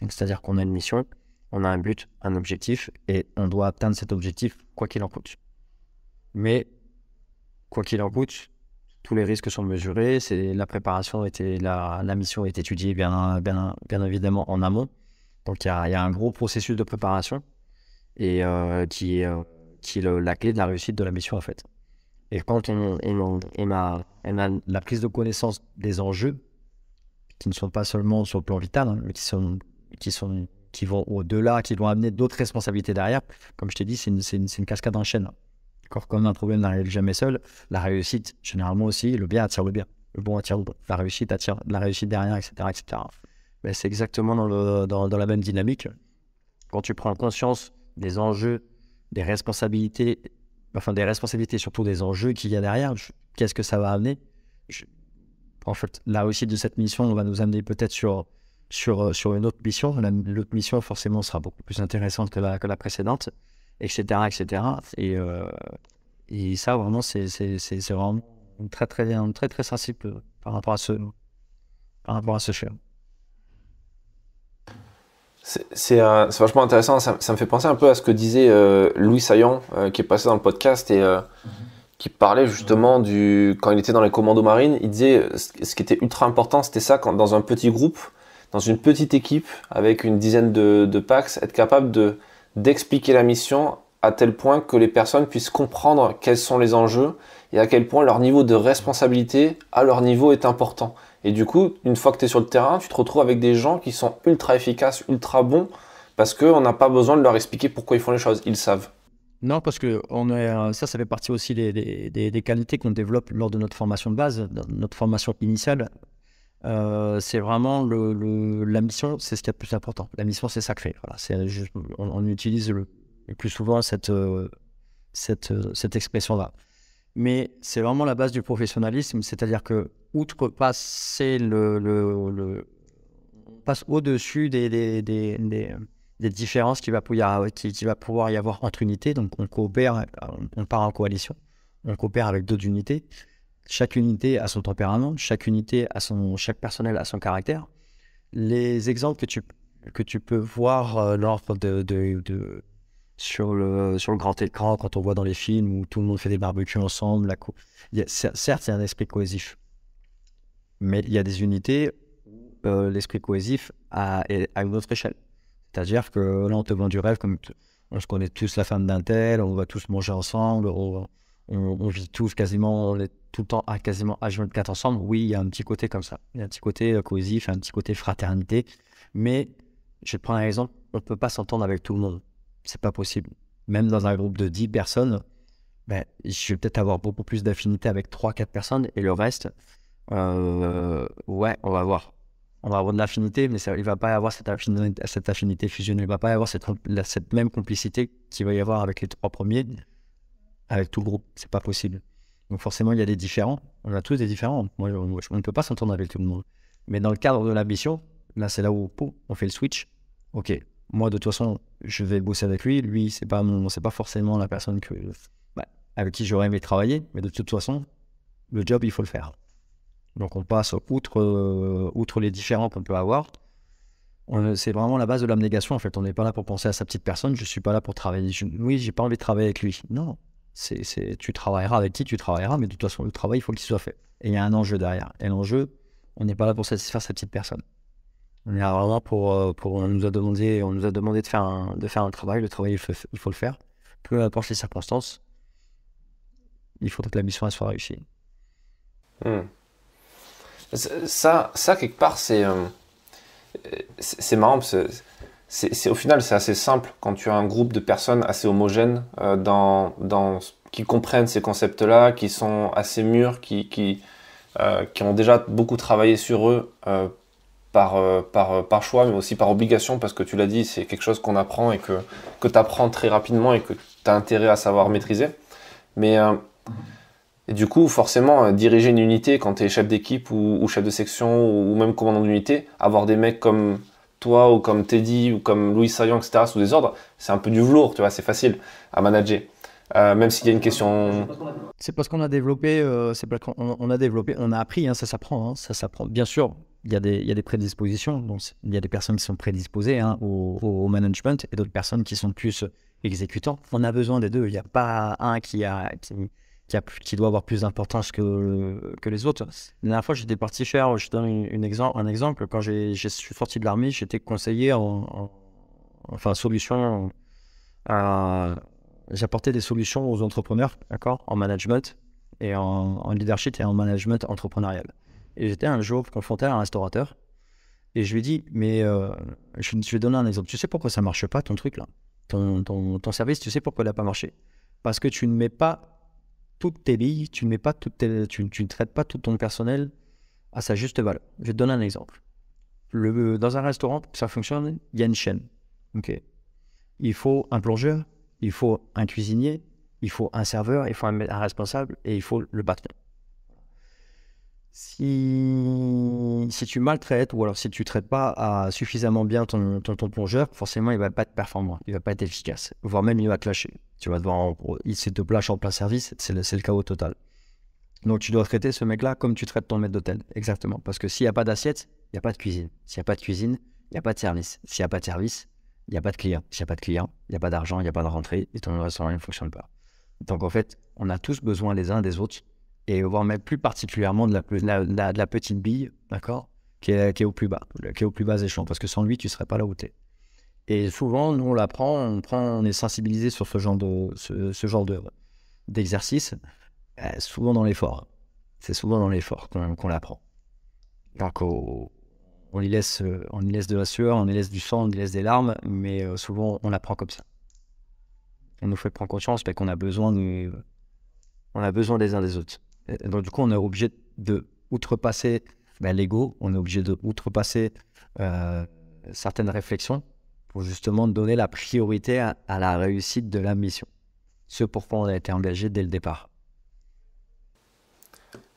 C'est-à-dire qu'on a une mission, on a un but, un objectif, et on doit atteindre cet objectif quoi qu'il en coûte. Mais quoi qu'il en coûte, tous les risques sont mesurés. C'est la préparation était la, la, mission est étudiée bien, bien, bien évidemment en amont. Donc il y, a, y a un gros processus de préparation et euh, qui est, euh, qui la clé de la réussite de la mission en fait. Et quand on, a, la prise de connaissance des enjeux qui ne sont pas seulement sur le plan vital, hein, mais qui sont qui sont qui vont au-delà, qui vont amener d'autres responsabilités derrière. Comme je t'ai dit, c'est une, une cascade en chaîne. Quand on a un problème, n'arrive jamais seul. La réussite, généralement aussi, le bien attire le bien. Le bon attire le bon. La réussite attire la réussite derrière, etc. etc. Mais c'est exactement dans, le, dans, la même dynamique. Quand tu prends conscience des enjeux, des responsabilités, enfin des responsabilités, surtout des enjeux qu'il y a derrière, qu'est-ce que ça va amener En fait, la réussite de cette mission, va nous amener peut-être sur, sur, sur une autre mission. L'autre mission, forcément, sera beaucoup plus intéressante que la, que la précédente etc. Et, euh, et ça, vraiment, c'est vraiment très, très, très, très, sensible par rapport à ce, par rapport à ce C'est vachement intéressant, ça, me fait penser un peu à ce que disait euh, Louis Saillon euh, qui est passé dans le podcast et qui parlait justement du. Quand il était dans les commandos marines, il disait ce qui était ultra important, c'était ça, quand, dans un petit groupe, dans une petite équipe, avec une dizaine de, de packs, être capable de, d'expliquer la mission à tel point que les personnes puissent comprendre quels sont les enjeux et à quel point leur niveau de responsabilité à leur niveau est important. Et du coup, une fois que tu es sur le terrain, tu te retrouves avec des gens qui sont ultra efficaces, ultra bons, parce qu'on n'a pas besoin de leur expliquer pourquoi ils font les choses, ils savent. Non, parce que euh, ça, ça fait partie aussi des, des qualités qu'on développe lors de notre formation de base, notre formation initiale. Euh, c'est vraiment la mission, c'est ce qui est le plus important. La mission, c'est sacré. Voilà, on, utilise le, plus souvent euh, euh, cette, expression-là. Mais c'est vraiment la base du professionnalisme, c'est-à-dire que, outre passer le. passe au-dessus des, différences qu'il va, qui va pouvoir y avoir entre unités. Donc, on coopère, on part en coalition, on coopère avec d'autres unités, chaque unité a son tempérament, chaque unité a son, chaque personnel a son caractère. Les exemples que tu, que tu peux voir euh, lors de, de, sur le, sur le grand écran, quand on voit dans les films où tout le monde fait des barbecues ensemble. La certes, il y a un esprit cohésif, mais il y a des unités où euh, l'esprit cohésif a, est à une autre échelle. C'est-à-dire que là, on te vend du rêve, comme lorsqu'on est tous la femme d'un tel, on va tous manger ensemble, on, on, vit tous quasiment, on est tout le temps à quasiment H24 ensemble. Oui, il y a un petit côté comme ça. Il y a un petit côté euh, cohésif, un petit côté fraternité. Mais je prends un exemple, on ne peut pas s'entendre avec tout le monde. C'est pas possible. Même dans un groupe de 10 personnes, ben, je vais peut-être avoir beaucoup plus d'affinité avec 3-4 personnes et le reste, euh, ouais, on va voir. On va avoir de l'affinité, mais ça, il ne va pas y avoir cette affinité, cette affinité fusionnelle, il ne va pas y avoir cette, cette même complicité qu'il va y avoir avec les trois premiers avec tout le groupe. C'est pas possible. Donc forcément, il y a des différents. On a tous des différents. Moi, on ne peut pas s'entendre avec tout le monde. Mais dans le cadre de la là, c'est là où on fait le switch. Ok, moi, de toute façon, je vais bosser avec lui. Lui, c'est pas mon, c'est pas forcément la personne bah, avec qui j'aurais aimé travailler. Mais de toute façon, le job, il faut le faire. Donc, on passe outre, euh, outre les différents qu'on peut avoir. C'est vraiment la base de l'abnégation. En fait, on n'est pas là pour penser à sa petite personne. Je suis pas là pour travailler. Je, oui, j'ai pas envie de travailler avec lui. Non, c'est, tu travailleras avec qui tu travailleras, mais de toute façon, le travail, il faut qu'il soit fait. Et il y a un enjeu derrière. Et l'enjeu, on n'est pas là pour satisfaire cette petite personne. On est là pour, euh, pour on nous a demandé, on nous a demandé de faire un, de faire un travail. Le travail, il faut, il faut le faire. Peu importe les circonstances, il faut que la mission soit réussie. Hmm. Ça, ça, quelque part, c'est, euh, c'est marrant parce que c'est au final c'est assez simple quand tu as un groupe de personnes assez homogènes euh, dans, dans, qui comprennent ces concepts-là, qui sont assez mûrs, qui, qui, euh, qui, ont déjà beaucoup travaillé sur eux euh, par, par, par, choix, mais aussi par obligation, parce que tu l'as dit, c'est quelque chose qu'on apprend et que, que tu apprends très rapidement et que tu as intérêt à savoir maîtriser. Mais du coup, forcément, diriger une unité quand tu es chef d'équipe ou, ou, chef de section ou même commandant d'unité, avoir des mecs comme ou comme Teddy ou comme Louis Sayon, etc., sous des ordres, c'est un peu du velours, tu vois, c'est facile à manager. Euh, même s'il y a une question. C'est parce qu'on a développé, euh, c'est qu'on on a développé, on a appris, hein, ça s'apprend, hein, ça s'apprend. Bien sûr, il y, a des, il y a des prédispositions, donc il y a des personnes qui sont prédisposées hein, au, management et d'autres personnes qui sont plus exécutants. On a besoin des deux, il n'y a pas un qui a qui, doit avoir plus d'importance que, que les autres. La dernière fois, j'étais parti cher je donne une, exemple, un exemple, quand je suis sorti de l'armée, j'étais conseiller en, enfin, solution à euh, j'apportais des solutions aux entrepreneurs, d'accord, en management et en, leadership et en management entrepreneurial. Et j'étais un jour confronté à un restaurateur et je lui ai dit, mais euh, je, je, vais donner un exemple. Tu sais pourquoi ça marche pas ton truc là, ton, ton, ton service, tu sais pourquoi il n'a pas marché Parce que tu ne mets pas toutes tes billes, tu ne, mets pas toutes tu, ne traites pas tout ton personnel à sa juste valeur. Je vais te donner un exemple. dans un restaurant, ça fonctionne, il y a une chaîne. Okay. Il faut un plongeur, il faut un cuisinier, il faut un serveur, il faut un, responsable et il faut le patron. Si, si, tu maltraites ou alors si tu ne traites pas suffisamment bien ton, ton plongeur, forcément il ne va pas être performant, il ne va pas être efficace, voire même il va clasher tu vas devoir, en, il te en plein service, c'est le, le, chaos total. Donc tu dois traiter ce mec-là comme tu traites ton maître d'hôtel, exactement. Parce que s'il n'y a pas d'assiette, il n'y a pas de cuisine. S'il n'y a pas de cuisine, il n'y a pas de service. S'il n'y a pas de service, il n'y a pas de client. S'il n'y a pas de client, il n'y a pas d'argent, il n'y a pas de rentrée, et ton restaurant ne fonctionne pas. Donc en fait, on a tous besoin les uns des autres, et voire même plus particulièrement de la, de petite bille, d'accord qui est, au plus bas, qui est au plus bas échelon, parce que sans lui, tu ne serais pas là où tu es. Et souvent, nous, on l'apprend, on, prend, on est sensibilisé sur ce genre de, ce, genre de, d'exercice, euh, souvent dans l'effort. C'est souvent dans l'effort qu'on, l'apprend. Donc, on, y laisse, on y laisse de la sueur, on y laisse du sang, on y laisse des larmes, mais euh, souvent, on l'apprend comme ça. On nous fait prendre conscience qu'on a besoin de, on a besoin des uns des autres. donc, du coup, on est obligé de outrepasser ben, l'ego, on est obligé de outrepasser euh, certaines réflexions pour justement donner la priorité à, la réussite de la mission. Ce pourquoi on a été engagé dès le départ.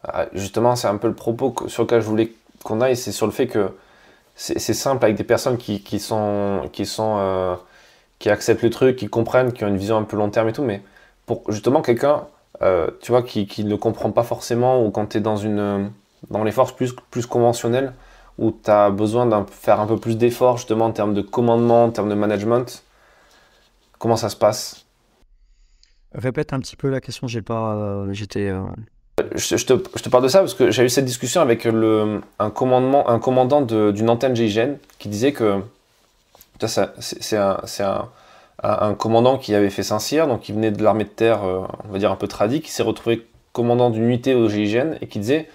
Ah, justement, c'est un peu le propos sur lequel je voulais qu'on aille, c'est sur le fait que c'est simple avec des personnes qui, sont, qui, sont euh, qui acceptent le truc, qui comprennent, qui ont une vision un peu long terme et tout, mais pour justement quelqu'un, euh, tu vois, qui, ne comprend pas forcément ou quand tu es dans une dans les forces plus, plus conventionnelles, où tu as besoin de faire un peu plus d'efforts justement en termes de commandement, en termes de management Comment ça se passe Répète un petit peu la question, j'ai pas, euh, j'étais. Euh, euh, je, te, je, te, parle de ça parce que j'ai eu cette discussion avec le, un, commandement, un commandant d'une antenne GIGN qui disait que c'est un, un, un, commandant qui avait fait Saint-Cyr, donc il venait de l'armée de terre, on va dire un peu tradit, qui s'est retrouvé commandant d'une unité au GIGN et qui disait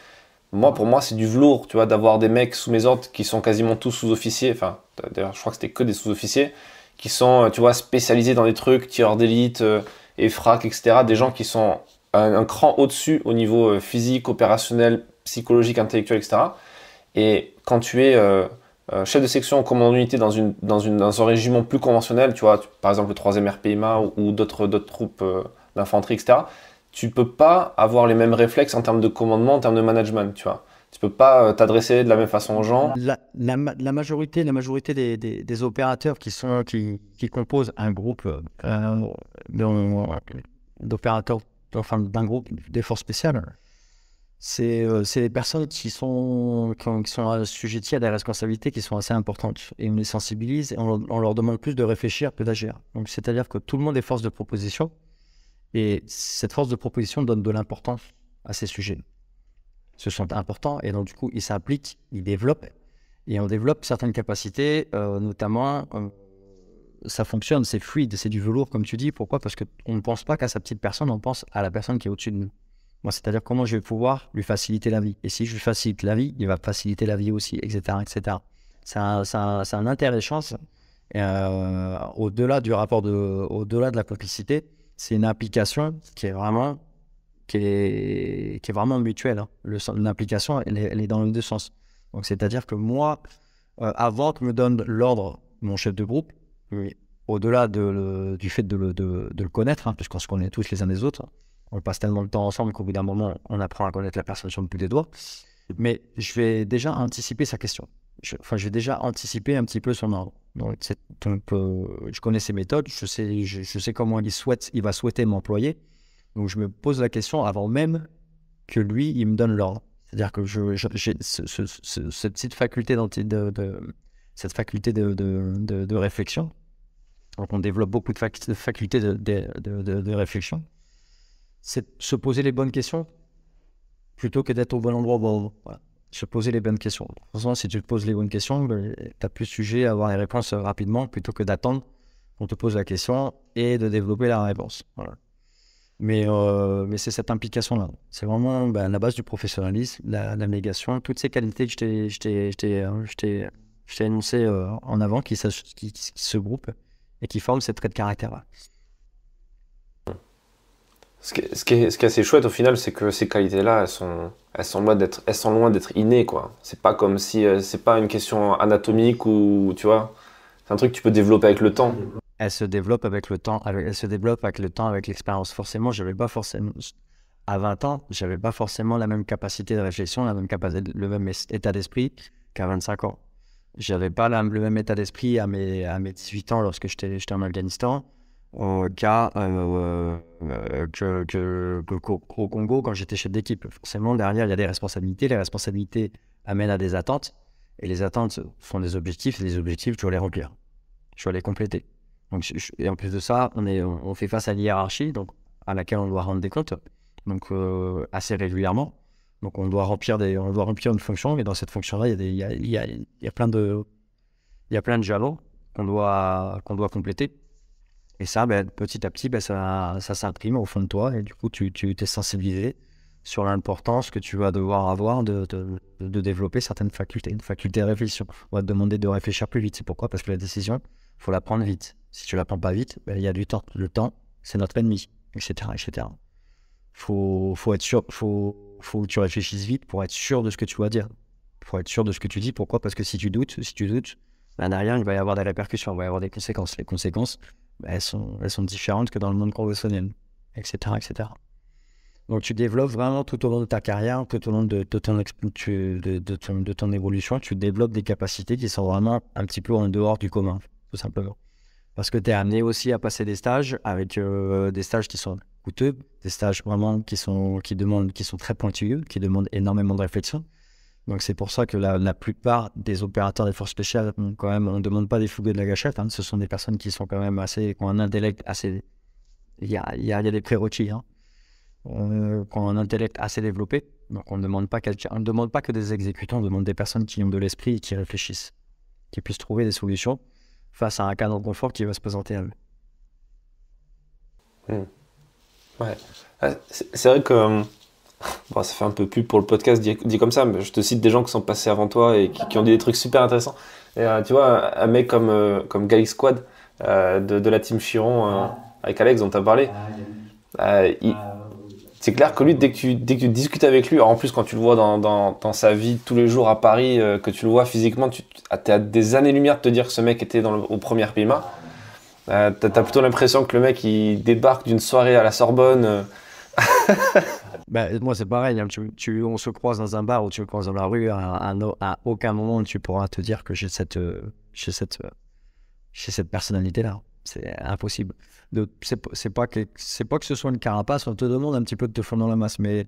moi, pour moi, c'est du velours, tu vois, d'avoir des mecs sous mes ordres qui sont quasiment tous sous-officiers. Enfin, d'ailleurs, je crois que c'était que des sous-officiers qui sont, euh, tu vois, spécialisés dans des trucs, tireurs d'élite, euh, et frac, etc. Des gens qui sont un, cran au-dessus au niveau euh, physique, opérationnel, psychologique, intellectuel, etc. Et quand tu es euh, chef de section ou commandant d'unité dans, une, dans, une, dans un régiment plus conventionnel, tu vois, par exemple le 3e RPMA ou, d'autres, d'autres troupes d'infanterie, etc., tu peux pas avoir les mêmes réflexes en termes de commandement, en termes de management, tu vois. Tu peux pas euh, t'adresser de la même façon aux gens. La, majorité, la majorité des, opérateurs qui sont qui, composent un groupe euh, euh d'opérateurs, enfin d'un groupe des forces spéciales, c'est des euh, personnes qui sont qui, sont assujetties à des responsabilités qui sont assez importantes et on les sensibilise et on, on leur demande plus de réfléchir que d'agir. Donc c'est à dire que tout le monde est force de proposition. Et cette force de proposition donne de l'importance à ces sujets. Ce sont importants et donc du coup, ils s'impliquent, ils développent et on développe certaines capacités, euh, notamment euh, ça fonctionne, c'est fluide, c'est du velours comme tu dis. Pourquoi Parce qu'on ne pense pas qu'à sa petite personne, on pense à la personne qui est au-dessus de nous. Moi, c'est-à-dire comment je vais pouvoir lui faciliter la vie. Et si je lui facilite la vie, il va faciliter la vie aussi, etc., etc. C'est un, intérêt de chance euh, au-delà du rapport de, au-delà de la complicité c'est une application qui est vraiment, qui est, qui est vraiment mutuelle. Hein. L'application, elle, est dans les deux sens. Donc, c'est-à-dire que moi, euh, avant que me donne l'ordre mon chef de groupe, au-delà du fait de le, de, le connaître, hein, puisqu'on se connaît tous les uns des autres, on passe tellement de temps ensemble qu'au bout d'un moment, on apprend à connaître la personne sur le bout des doigts. Mais je vais déjà anticiper sa question je, enfin, j'ai déjà anticipé un petit peu son ordre. Donc, je connais ses méthodes, je sais, je, sais comment il souhaite, il va souhaiter m'employer. Donc, je me pose la question avant même que lui, il me donne l'ordre. C'est-à-dire que j'ai cette petite faculté de, de cette faculté de, réflexion. Donc, on développe beaucoup de, facultés de, réflexion. C'est se poser les bonnes questions plutôt que d'être au bon endroit Voilà se poser les bonnes questions. Franchement, si tu te poses les bonnes questions, ben, tu as plus sujet à avoir les réponses rapidement plutôt que d'attendre qu'on te pose la question et de développer la réponse. Mais, euh, mais c'est cette implication-là. C'est vraiment ben, la base du professionnalisme, la, la négation, toutes ces qualités que je t'ai énoncées en avant qui, se groupent et qui forment ces traits de caractère-là. Ce, ce qui, est, assez chouette au final, c'est que ces qualités-là, elles sont, elles sont loin d'être loin d'être innées quoi c'est pas comme si euh, c'est pas une question anatomique ou tu vois c'est un truc que tu peux développer avec le temps elle se développe avec le temps avec, elle se développe avec le temps avec l'expérience forcément j'avais pas forcément à 20 ans j'avais pas forcément la même capacité de réflexion la même capacité le même état d'esprit qu'à 25 ans j'avais pas le même état d'esprit à mes à mes 18 ans lorsque j'étais j'étais en Afghanistan cas euh, euh, que, que, qu'au Congo quand j'étais chef d'équipe. Forcément, derrière, il y a des responsabilités. Les responsabilités amènent à des attentes. Et les attentes sont des objectifs. Et les objectifs, je dois les remplir. Je dois les compléter. Donc, et en plus de ça, on, est, on, fait face à hiérarchie, donc, à laquelle on doit rendre des comptes donc, euh, assez régulièrement. Donc, on doit, remplir des, on doit remplir une fonction. Mais dans cette fonction-là, il y, a, plein de, il y a plein de jalons qu'on doit, qu'on doit compléter. Et ça, ben, petit à petit, ben, ça, ça s'imprime au fond de toi. Et du coup, tu, tu t'es sensibilisé sur l'importance que tu vas devoir avoir de, de, développer certaines facultés, une faculté de réflexion. On va te demander de réfléchir plus vite. C'est pourquoi Parce que la décision, faut la prendre vite. Si tu la prends pas vite, ben, il y a du temps. Le temps, c'est notre ennemi, etc. etc. Faut, faut être sûr, faut, faut que tu réfléchisses vite pour être sûr de ce que tu vas dire. Faut être sûr de ce que tu dis. Pourquoi Parce que si tu doutes, si tu doutes, ben rien, il va y avoir des répercussions, il va y avoir des conséquences. Les conséquences, bah, elles sont, elles sont différentes que dans le monde professionnel, etc., etc. Donc tu développes vraiment tout au long de ta carrière, tout au long de, de, ton, évolution, tu développes des capacités qui sont vraiment un petit peu en dehors du commun, tout simplement. Parce que tu es amené aussi à passer des stages avec euh, des stages qui sont coûteux, des stages vraiment qui sont, qui demandent, qui sont très pointueux, qui demandent énormément de réflexion. Donc c'est pour ça que la, plupart des opérateurs des forces spéciales, quand même, on ne demande pas des fougues de la gâchette. Hein. Ce sont des personnes qui sont quand même assez, ont un intellect assez. Il y a, il y a, des prérequis. Hein. qui ont un intellect assez développé. Donc on ne demande pas ne demande pas que des exécutants, on demande des personnes qui ont de l'esprit et qui réfléchissent, qui puissent trouver des solutions face à un cadre de confort qui va se présenter à eux. Hmm. Ouais. Ah, c'est vrai que hum, ça fait un peu pub pour le podcast dit, comme ça, mais je te cite des gens qui sont passés avant toi et qui, ont dit des trucs super intéressants. Et, euh, tu vois, un mec comme, euh, comme Squad euh, de, la team Chiron ah. avec Alex dont tu as parlé, ah, ah, c'est clair que lui, dès que, tu, dès que tu discutes avec lui, en plus quand tu le vois dans, dans, sa vie tous les jours à Paris, que tu le vois physiquement, tu as des années-lumière de te dire que ce mec était dans le, au premier PIMA. t'as, as plutôt l'impression que le mec il débarque d'une soirée à la Sorbonne. *laughs* Ben, moi, c'est pareil. Hein. Tu, on se croise dans un bar ou tu me croises dans la rue. À, aucun moment, tu pourras te dire que j'ai cette, euh, cette, euh, cette personnalité-là. C'est impossible. C'est pas, pas que ce soit une carapace. On te demande un petit peu de te fondre dans la masse. Mais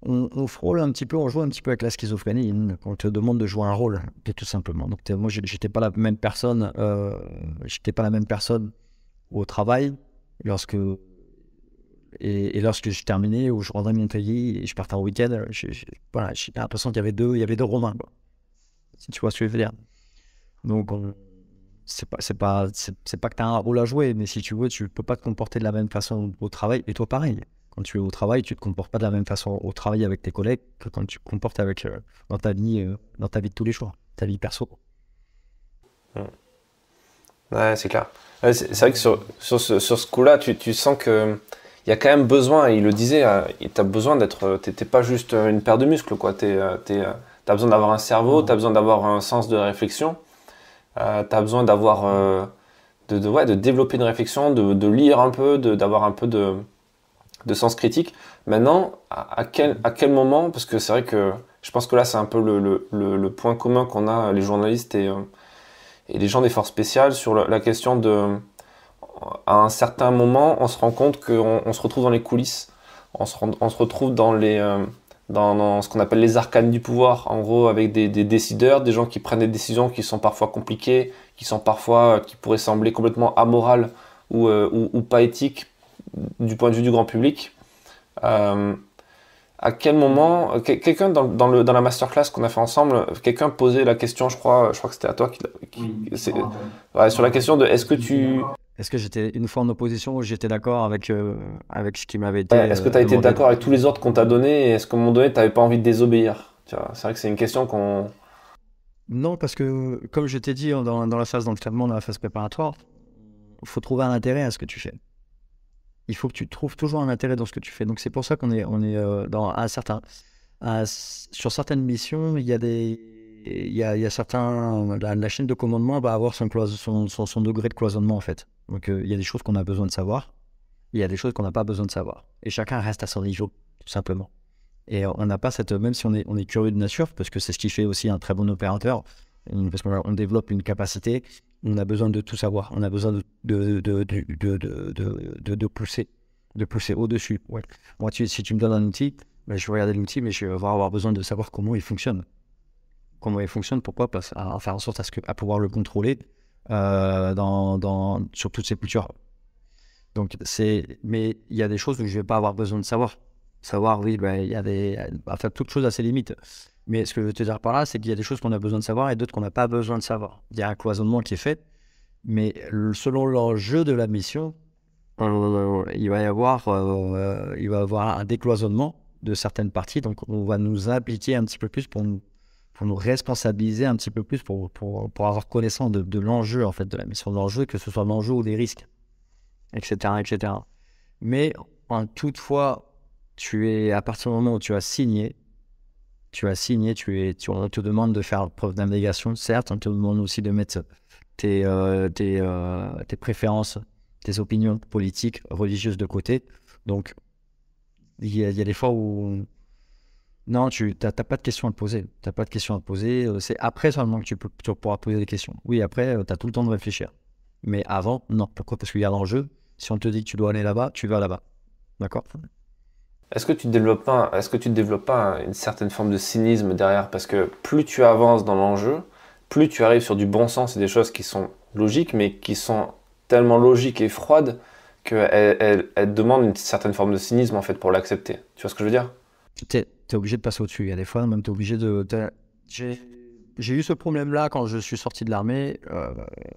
on, frôle un petit peu, on joue un petit peu avec la schizophrénie. Hein. On te demande de jouer un rôle, tout simplement. Donc, moi, j'étais pas la même personne. Euh, j'étais pas la même personne au travail lorsque et, lorsque je terminais, ou je rentrais mon Montpellier et je partais en week-end, j'ai l'impression qu'il y avait deux, il y avait deux Romains, quoi. Si tu vois ce que je veux dire. Donc, c'est pas, c'est pas, c'est, pas que tu as un rôle à jouer, mais si tu veux, tu peux pas te comporter de la même façon au travail. Et toi, pareil. Quand tu es au travail, tu te comportes pas de la même façon au travail avec tes collègues que quand tu te comportes avec, euh, dans, ta vie, euh, dans ta vie de tous les jours, ta vie perso. Ouais, c'est clair. c'est, vrai que sur, ce, sur ce coup-là, tu, tu, sens que il y a quand même besoin, il le disait, hein, tu as besoin d'être. pas juste une paire de muscles, quoi. Tu euh, euh, as besoin d'avoir un cerveau, tu as besoin d'avoir un sens de réflexion, euh, tu as besoin d'avoir. de, ouais, de développer une réflexion, de, lire un peu, d'avoir un peu de, de sens critique. Maintenant, à, quel, à quel moment Parce que c'est vrai que je pense que là, c'est un peu le, point commun qu'on a, les journalistes et, et les gens des forces spéciales, sur la question de à un certain moment, on se rend compte qu'on on se retrouve dans les coulisses, on se, on se retrouve dans, les, euh, dans, ce qu'on appelle les arcanes du pouvoir, en gros avec des, décideurs, des gens qui prennent des décisions qui sont parfois compliquées, qui sont parfois, euh, qui pourraient sembler complètement amorales euh, ou, pas éthiques du point de vue du grand public. à quel moment, quelqu'un dans, dans la masterclass qu'on a fait ensemble, quelqu'un posait la question, je crois, je crois que c'était à toi, qui, sur la question de est-ce que tu, est-ce que j'étais une fois en opposition ou j'étais d'accord avec, euh, avec ce qui m'avait été. est-ce que tu as euh, été d'accord avec tous les ordres qu'on t'a donnés et est-ce qu'à un moment donné, tu n'avais pas envie de désobéir C'est vrai que c'est une question qu'on. Non, parce que comme je t'ai dit hein, dans, dans la phase d'entraînement, dans la phase préparatoire, il faut trouver un intérêt à ce que tu fais. Il faut que tu trouves toujours un intérêt dans ce que tu fais. Donc c'est pour ça qu'on est, on est euh, dans un certain. sur certaines missions, il y a des, il y, a, il y a certains, la, chaîne de commandement va avoir son, degré de cloisonnement en fait. Donc, euh, il y a des choses qu'on a besoin de savoir, il y a des choses qu'on n'a pas besoin de savoir. Et chacun reste à son niveau, tout simplement. Et on n'a pas cette, même si on est, on est curieux de nature, parce que c'est ce qui fait aussi un très bon opérateur, parce qu'on développe une capacité, on a besoin de tout savoir, on a besoin de, de, de, de, de pousser, de pousser au-dessus. Ouais. Moi, si tu me donnes un outil, ben, je vais regarder l'outil, mais je vais avoir besoin de savoir comment il fonctionne. Comment il fonctionne, pourquoi Parce faire en sorte à, ce que, à pouvoir le contrôler euh, dans, sur toutes ces cultures. Donc, mais il y a des choses que je ne vais pas avoir besoin de savoir. Savoir, oui, ben, il y a des. Enfin, toute chose à ses limites. Mais ce que je veux te dire par là, c'est qu'il y a des choses qu'on a besoin de savoir et d'autres qu'on n'a pas besoin de savoir. Il y a un cloisonnement qui est fait, mais selon l'enjeu de la mission, euh, il va y avoir, euh, il va avoir un décloisonnement de certaines parties. Donc, on va nous impliquer un petit peu plus pour nous pour nous responsabiliser un petit peu plus, pour, pour, pour avoir connaissance de, l'enjeu, en fait, de la mission d'enjeu, l'enjeu, que ce soit l'enjeu ou des risques, etc., etc. Mais en toutefois, tu es, à partir du moment où tu as signé, tu as signé, tu es, tu, on te demande de faire preuve d'abnégation, certes, on te demande aussi de mettre tes, euh, tes, euh, tes préférences, tes opinions politiques, religieuses de côté. Donc, il y, il y a des fois où non, tu n'as pas de questions à te poser. Tu pas de questions à te poser. Euh, c'est après seulement que tu, pourras poser des questions. Oui, après, euh, tu as tout le temps de réfléchir. Mais avant, non. Pourquoi Parce qu'il y a l'enjeu. Si on te dit que tu dois aller là-bas, tu vas là-bas. D'accord Est-ce que tu ne développes pas, est développes une certaine forme de cynisme derrière Parce que plus tu avances dans l'enjeu, plus tu arrives sur du bon sens et des choses qui sont logiques, mais qui sont tellement logiques et froides qu'elles elle, demandent une certaine forme de cynisme en fait pour l'accepter. Tu vois ce que je veux dire tu es obligé de passer au-dessus. Il y a des fois, même, tu es obligé de. J'ai eu ce problème-là quand je suis sorti de l'armée, euh,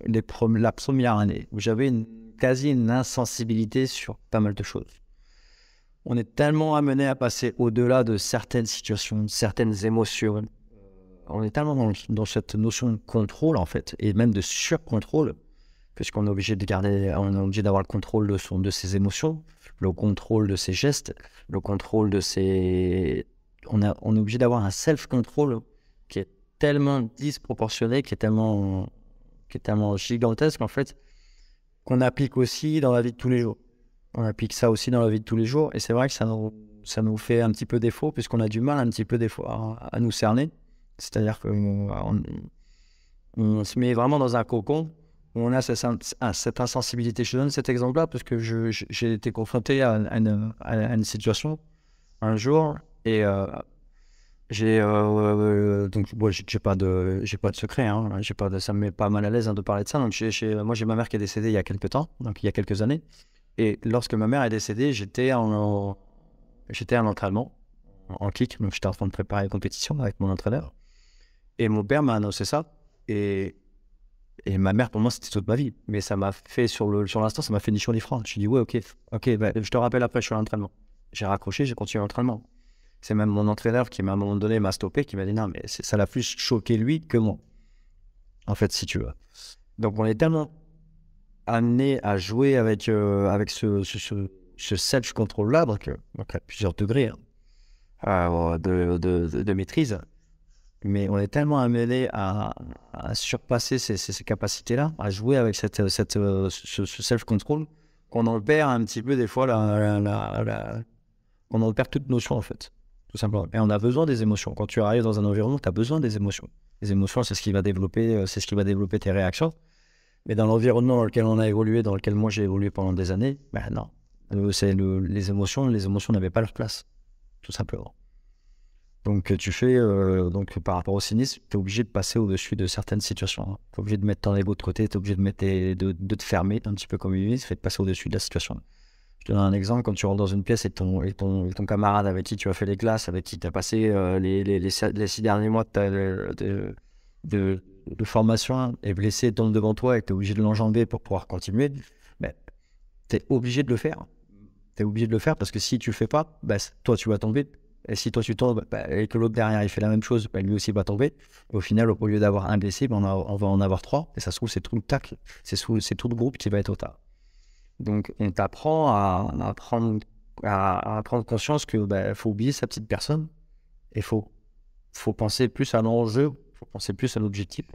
la première année, où j'avais une, quasi une insensibilité sur pas mal de choses. On est tellement amené à passer au-delà de certaines situations, certaines émotions. Euh, on est tellement dans, cette notion de contrôle, en fait, et même de sur-contrôle, puisqu'on est obligé de garder, on est obligé d'avoir le contrôle de, son, de ses émotions, le contrôle de ses gestes, le contrôle de ses on, est obligé d'avoir un self-control qui est tellement disproportionné, qui est tellement, qui est tellement gigantesque, en fait, qu'on applique aussi dans la vie de tous les jours. On applique ça aussi dans la vie de tous les jours. Et c'est vrai que ça nous, fait un petit peu défaut, puisqu'on a du mal un petit peu fois à, nous cerner. C'est-à-dire qu'on on, se met vraiment dans un cocon où on a ah, cette, insensibilité. Je donne cet exemple-là parce que j'ai été confronté à une situation un jour et euh, j'ai euh, donc bon, j'ai pas de j'ai pas de secret. Hein, j'ai pas de, ça me met pas mal à l'aise hein, de parler de ça. Donc moi j'ai ma mère qui est décédée il y a quelques temps, donc il y a quelques années. Et lorsque ma mère est décédée, j'étais en, j'étais en entraînement en kick, donc j'étais en train de préparer la compétition avec mon entraîneur. Et mon père m'a annoncé ça. Et, et ma mère, pour moi, c'était toute ma vie. Mais ça m'a fait, sur l'instant, sur ça m'a fait ni chaud ni franc. Je lui suis dit, ouais, ok, ok, bah, je te rappelle après, je suis à l'entraînement. J'ai raccroché, j'ai continué l'entraînement. C'est même mon entraîneur qui, à un moment donné, m'a stoppé, qui m'a dit non, mais ça l'a plus choqué lui que moi. En fait, si tu veux. Donc, on est tellement amené à jouer avec, euh, avec ce, self-control-là, euh, donc, à plusieurs degrés hein, de, maîtrise. Mais on est tellement amené à, à surpasser ces, capacités-là, à jouer avec cette, ce, self-control, qu'on en perd un petit peu des fois, la, on en perd toute notion en fait tout simplement. Et on a besoin des émotions. Quand tu arrives dans un environnement, tu as besoin des émotions. Les émotions, c'est ce qui va développer, euh, c'est ce qui va développer tes réactions. Mais dans l'environnement dans lequel on a évolué, dans lequel moi j'ai évolué pendant des années, ben non, c'est les émotions, les émotions n'avaient pas leur place, tout simplement. Donc euh, tu fais, euh, donc par rapport au cynisme, tu es obligé de passer au-dessus de certaines situations. Hein. Tu es obligé de mettre ton égo de côté, tu es obligé de, mettre de, te fermer un petit peu comme une dit, fait de passer au-dessus de la situation. Je te donne un exemple, quand tu rentres dans une pièce et ton, ton, camarade avec qui tu as fait les classes, avec qui tu as passé euh, les, six derniers mois de, formation est blessé, tombe devant toi et tu es obligé de l'enjamber pour pouvoir continuer, Mais ben, tu es obligé de le faire. Tu es obligé de le faire parce que si tu le fais pas, ben, toi tu vas tomber. Et si toi tu tombes ben, et que l'autre derrière il fait la même chose, lui aussi va tomber. au final, au lieu d'avoir un blessé, on, va en avoir trois. Et ça se trouve, c'est tout le c'est tout le groupe qui va être au tas. Donc, on t'apprend à, prendre, à, prendre conscience qu'il bah, faut oublier sa petite personne et faut faut penser plus à l'enjeu, faut penser plus à l'objectif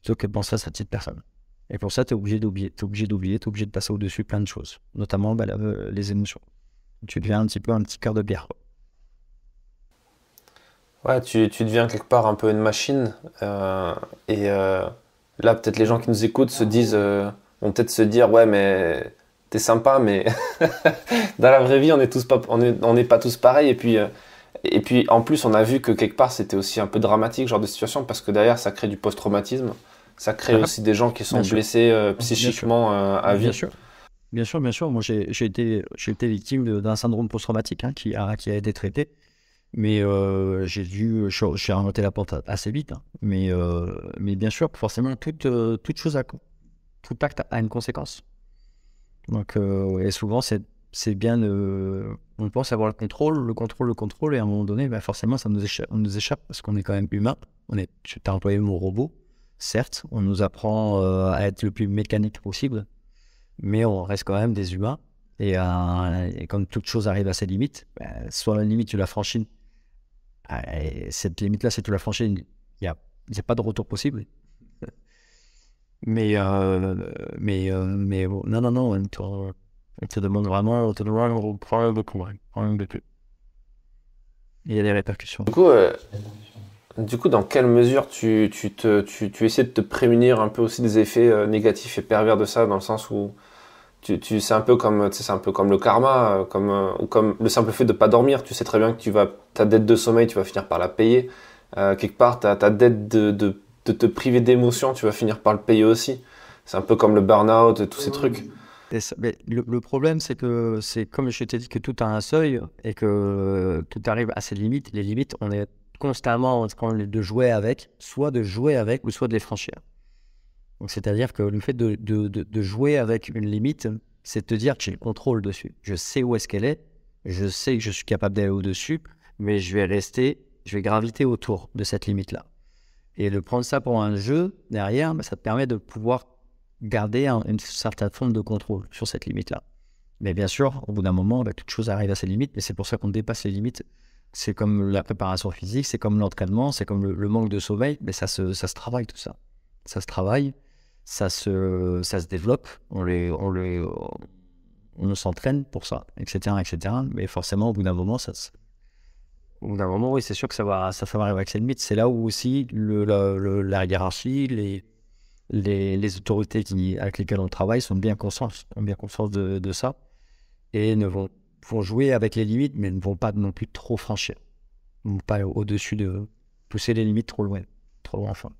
plutôt que penser à sa petite personne. Et pour ça, tu es obligé d'oublier, tu es obligé d'oublier, obligé de passer au-dessus plein de choses, notamment bah, euh, les émotions. Tu deviens un petit peu un petit cœur de bière. Ouais, tu, tu, deviens quelque part un peu une machine. Euh, et euh, là, peut-être les gens qui nous écoutent se disent, vont peut-être se dire, ouais, mais t'es sympa, mais *laughs* dans la vraie vie, on n'est tous pas, on, on pas tous pareils. Et puis, euh, et puis, en plus, on a vu que quelque part, c'était aussi un peu dramatique, genre de situation, parce que derrière, ça crée du post-traumatisme. Ça crée ah, aussi des gens qui sont blessés euh, psychiquement euh, à vie. Bien sûr. Bien sûr, bien sûr. Moi, j'ai été, été victime d'un syndrome post-traumatique hein, qui, a, qui a été traité. Mais j'ai dû, j'ai remonté la porte assez vite. Hein. Mais, mais bien sûr, forcément, toute, toute chose a, tout acte a une conséquence. Donc, euh, souvent, c'est bien. on pense avoir le contrôle, le contrôle, le contrôle, et à un moment donné, bah, forcément, ça nous échappe, nous échappe parce qu'on est quand même humain. On est, tu as employé mon robot, certes, on nous apprend euh, à être le plus mécanique possible, mais on reste quand même des humains. Et, quand euh, toute chose arrive à ses limites, bah, soit la limite, tu la franchis. Ah, cette limite-là, si tu la franchis, il n'y a pas de retour possible. Mais, euh, mais, euh, mais bon, non, non, non, on te, on te demande vraiment, on te demande, prend beaucoup, beaucoup. Il y a des répercussions. Du coup, euh, du coup dans quelle mesure tu, tu, te, tu, tu, essaies de te prémunir un peu aussi des effets euh, négatifs et pervers de ça, dans le sens où tu, tu, c'est un peu comme c'est un peu comme le karma euh, comme ou comme le simple fait de pas dormir tu sais très bien que tu vas ta dette de sommeil tu vas finir par la payer euh, quelque part ta, ta dette de, de de te priver d'émotions, tu vas finir par le payer aussi. C'est un peu comme le burn-out et tous ces trucs. mais le, problème, c'est que c'est comme je t'ai dit que tout a un seuil et que tout arrive à ses limites. Les limites, on est constamment en train de jouer avec, soit de jouer avec ou soit de les franchir. Donc, c'est-à-dire que le fait de, de jouer avec une limite, c'est de te dire que j'ai le contrôle dessus. Je sais où est-ce qu'elle est, je sais que je suis capable d'aller au-dessus, mais je vais rester, je vais graviter autour de cette limite-là. Et de prendre ça pour un jeu, derrière, bah, ça te permet de pouvoir garder une certaine forme de contrôle sur cette limite-là. Mais bien sûr, au bout d'un moment, bah, toute chose arrive à ses limites, mais c'est pour ça qu'on dépasse les limites. C'est comme la préparation physique, c'est comme l'entraînement, c'est comme le, manque de sommeil, mais ça se, ça se travaille tout ça. Ça se travaille, ça se, ça se développe, on, les, on, les, on s'entraîne pour ça, etc., etc. Mais forcément, au bout d'un moment, ça, d'un moment, oui, c'est sûr que ça va, ça va arriver avec ses limites. C'est là où aussi le, la, hiérarchie, les, les, autorités qui, avec lesquelles on travaille sont bien conscients ont bien conscience de, ça et ne vont, jouer avec les limites, mais ne vont pas non plus trop franchir. pas au-dessus de pousser les limites trop loin, trop loin. Enfin.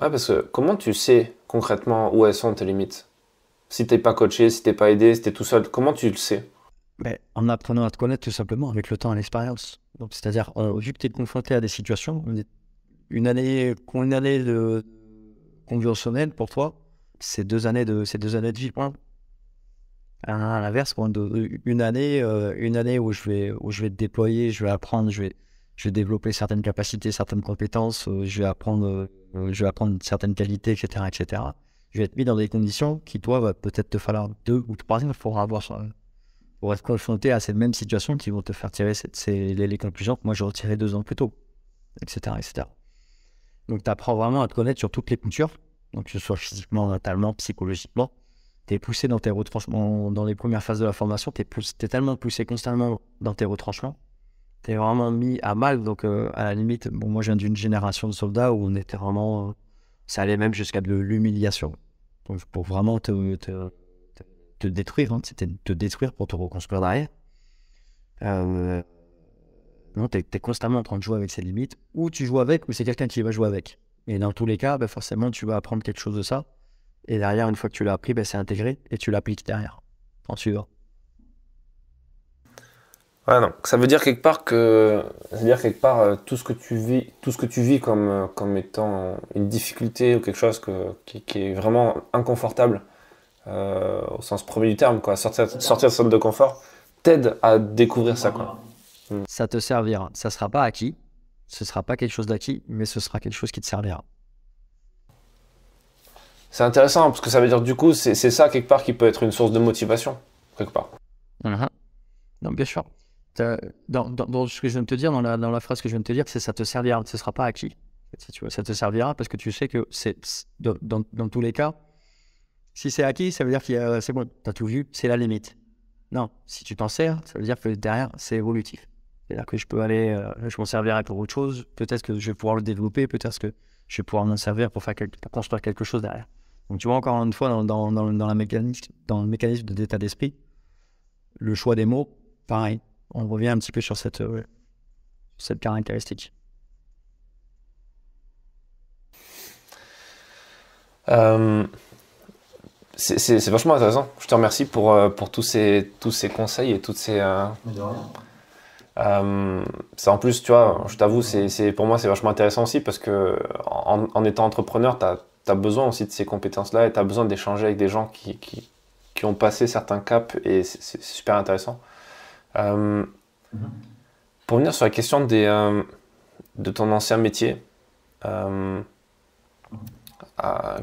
Ouais, parce que comment tu sais concrètement où elles sont tes limites Si t'es pas coaché, si t'es pas aidé, si t'es tout seul, comment tu le sais ben, en apprenant à te connaître tout simplement avec le temps et l'expérience. Donc, c'est-à-dire, euh, vu que tu es confronté à des situations, une année, une année de conventionnelle pour toi, c'est deux années de, ces deux années de vie. À l'inverse, une année, euh, une année où je vais, où je vais te déployer, je vais apprendre, je vais, je vais développer certaines capacités, certaines compétences, euh, je vais apprendre, je vais apprendre certaines qualités, etc., etc. Je vais être mis dans des conditions qui, toi, va peut-être te falloir deux ou trois ans pour avoir pour être confronté à cette même situation qui vont te faire tirer les conclusions que moi j'aurais retiré deux ans plus tôt, etc. etc. Donc tu apprends vraiment à te connaître sur toutes les coutures, donc que ce soit physiquement, mentalement, psychologiquement. Tu es poussé dans tes retranchements, dans les premières phases de la formation, tu es, tellement poussé constamment dans tes retranchements. Tu es vraiment mis à mal, donc euh, à la limite, bon, moi je viens d'une génération de soldats où on était vraiment. Euh, ça allait même jusqu'à de l'humiliation. Donc pour vraiment te te détruire, hein, c'était te détruire pour te reconstruire derrière. Euh, non, tu es, constamment en train de jouer avec ses limites, ou tu joues avec, ou c'est quelqu'un qui va jouer avec. Et dans tous les cas, bah, forcément, tu vas apprendre quelque chose de ça. Et derrière, une fois que tu l'as appris, bah, c'est intégré et tu l'appliques derrière, en suivant. Ouais, non. Ça veut dire quelque part que, ça veut dire quelque part euh, tout ce que tu vis, tout ce que tu vis comme, euh, comme étant une difficulté ou quelque chose que, qui, qui est vraiment inconfortable, euh, au sens premier du terme, quoi. Sortir, sortir de sa zone de confort t'aide à découvrir ça, quoi. Hmm. Ça te servira. Ça sera pas acquis. Ce sera pas quelque chose d'acquis, mais ce sera quelque chose qui te servira. C'est intéressant hein, parce que ça veut dire du coup, c'est ça quelque part qui peut être une source de motivation, quelque part. Ah ah. bien sûr. Dans, je de te dire, dans la, dans la phrase que je viens de te dire, c'est ça te servira, ce ne sera pas acquis. Si tu ça te servira parce que tu sais que c'est dans, tous les cas, si c'est acquis, ça veut dire que euh, c'est bon, t'as tout vu, c'est la limite. Non, si tu t'en sers, ça veut dire que derrière, c'est évolutif. C'est-à-dire que je peux aller, euh, je m'en servirai pour autre chose, peut-être que je vais pouvoir le développer, peut-être que je vais pouvoir m'en servir pour, faire construire quelque chose derrière. Donc tu vois, encore une fois, dans, dans, dans, la mécanisme, dans le mécanisme d'état d'esprit, le choix des mots, pareil, on revient un petit peu sur cette, euh, cette caractéristique. Euh... C'est vachement intéressant. Je te remercie pour, euh, tous, ces, conseils et toutes ces. Euh, euh... ça en plus, tu vois, je t'avoue, pour moi c'est vachement intéressant aussi parce que en, étant entrepreneur, tu as, besoin aussi de ces compétences-là et tu as besoin d'échanger avec des gens qui, ont passé certains caps et c'est super intéressant. Euh, mhm. Pour venir sur la question de ton ancien métier, mhm.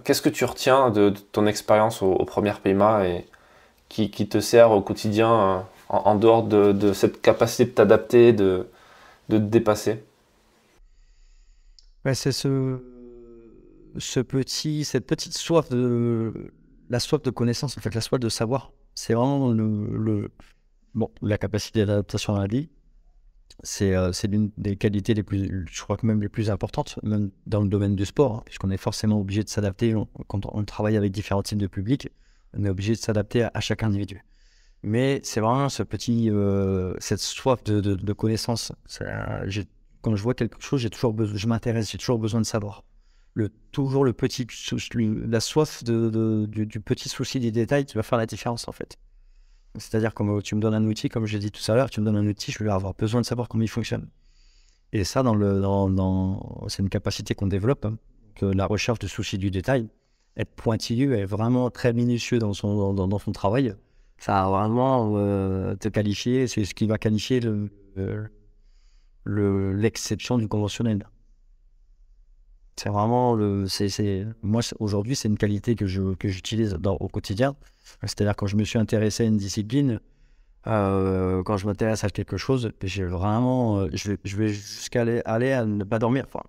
Qu'est-ce que tu retiens de, ton expérience au, premier PMA et qui, te sert au quotidien euh, en, dehors de, cette capacité de t'adapter, de, de, te dépasser bah, C'est ce, ce petit, cette petite soif de la soif de connaissance, en fait, la soif de savoir. C'est vraiment le, bon, la capacité d'adaptation à la vie, euh, c'est l'une des qualités les plus, je crois même les plus importantes, même dans le domaine du sport, hein, puisqu'on est forcément obligé de s'adapter. Quand on travaille avec différents types de publics, on est obligé de s'adapter à, chaque individu. Mais c'est vraiment ce petit, euh, cette soif de, connaissance. quand je vois quelque chose, j'ai toujours besoin, je m'intéresse, j'ai toujours besoin de savoir. toujours le petit, la soif du, petit souci des détails qui va faire la différence en fait. C'est-à-dire, que euh, tu me donnes un outil, comme j'ai dit tout à l'heure, tu me donnes un outil, je vais avoir besoin de savoir comment il fonctionne. Et ça, dans le, c'est une capacité qu'on développe, hein, que la recherche de souci du détail, être pointilleux, être vraiment très minutieux dans son, dans, son travail, ça va vraiment euh, te qualifier, c'est ce qui va qualifier euh, l'exception le, du conventionnel. C'est vraiment le. moi, aujourd'hui, c'est une qualité que j'utilise que au quotidien. C'est-à-dire, quand je me suis intéressé à une discipline, euh, quand je m'intéresse à quelque chose, vraiment, euh, je vais, je vais jusqu'à aller, à ne pas dormir. Enfin.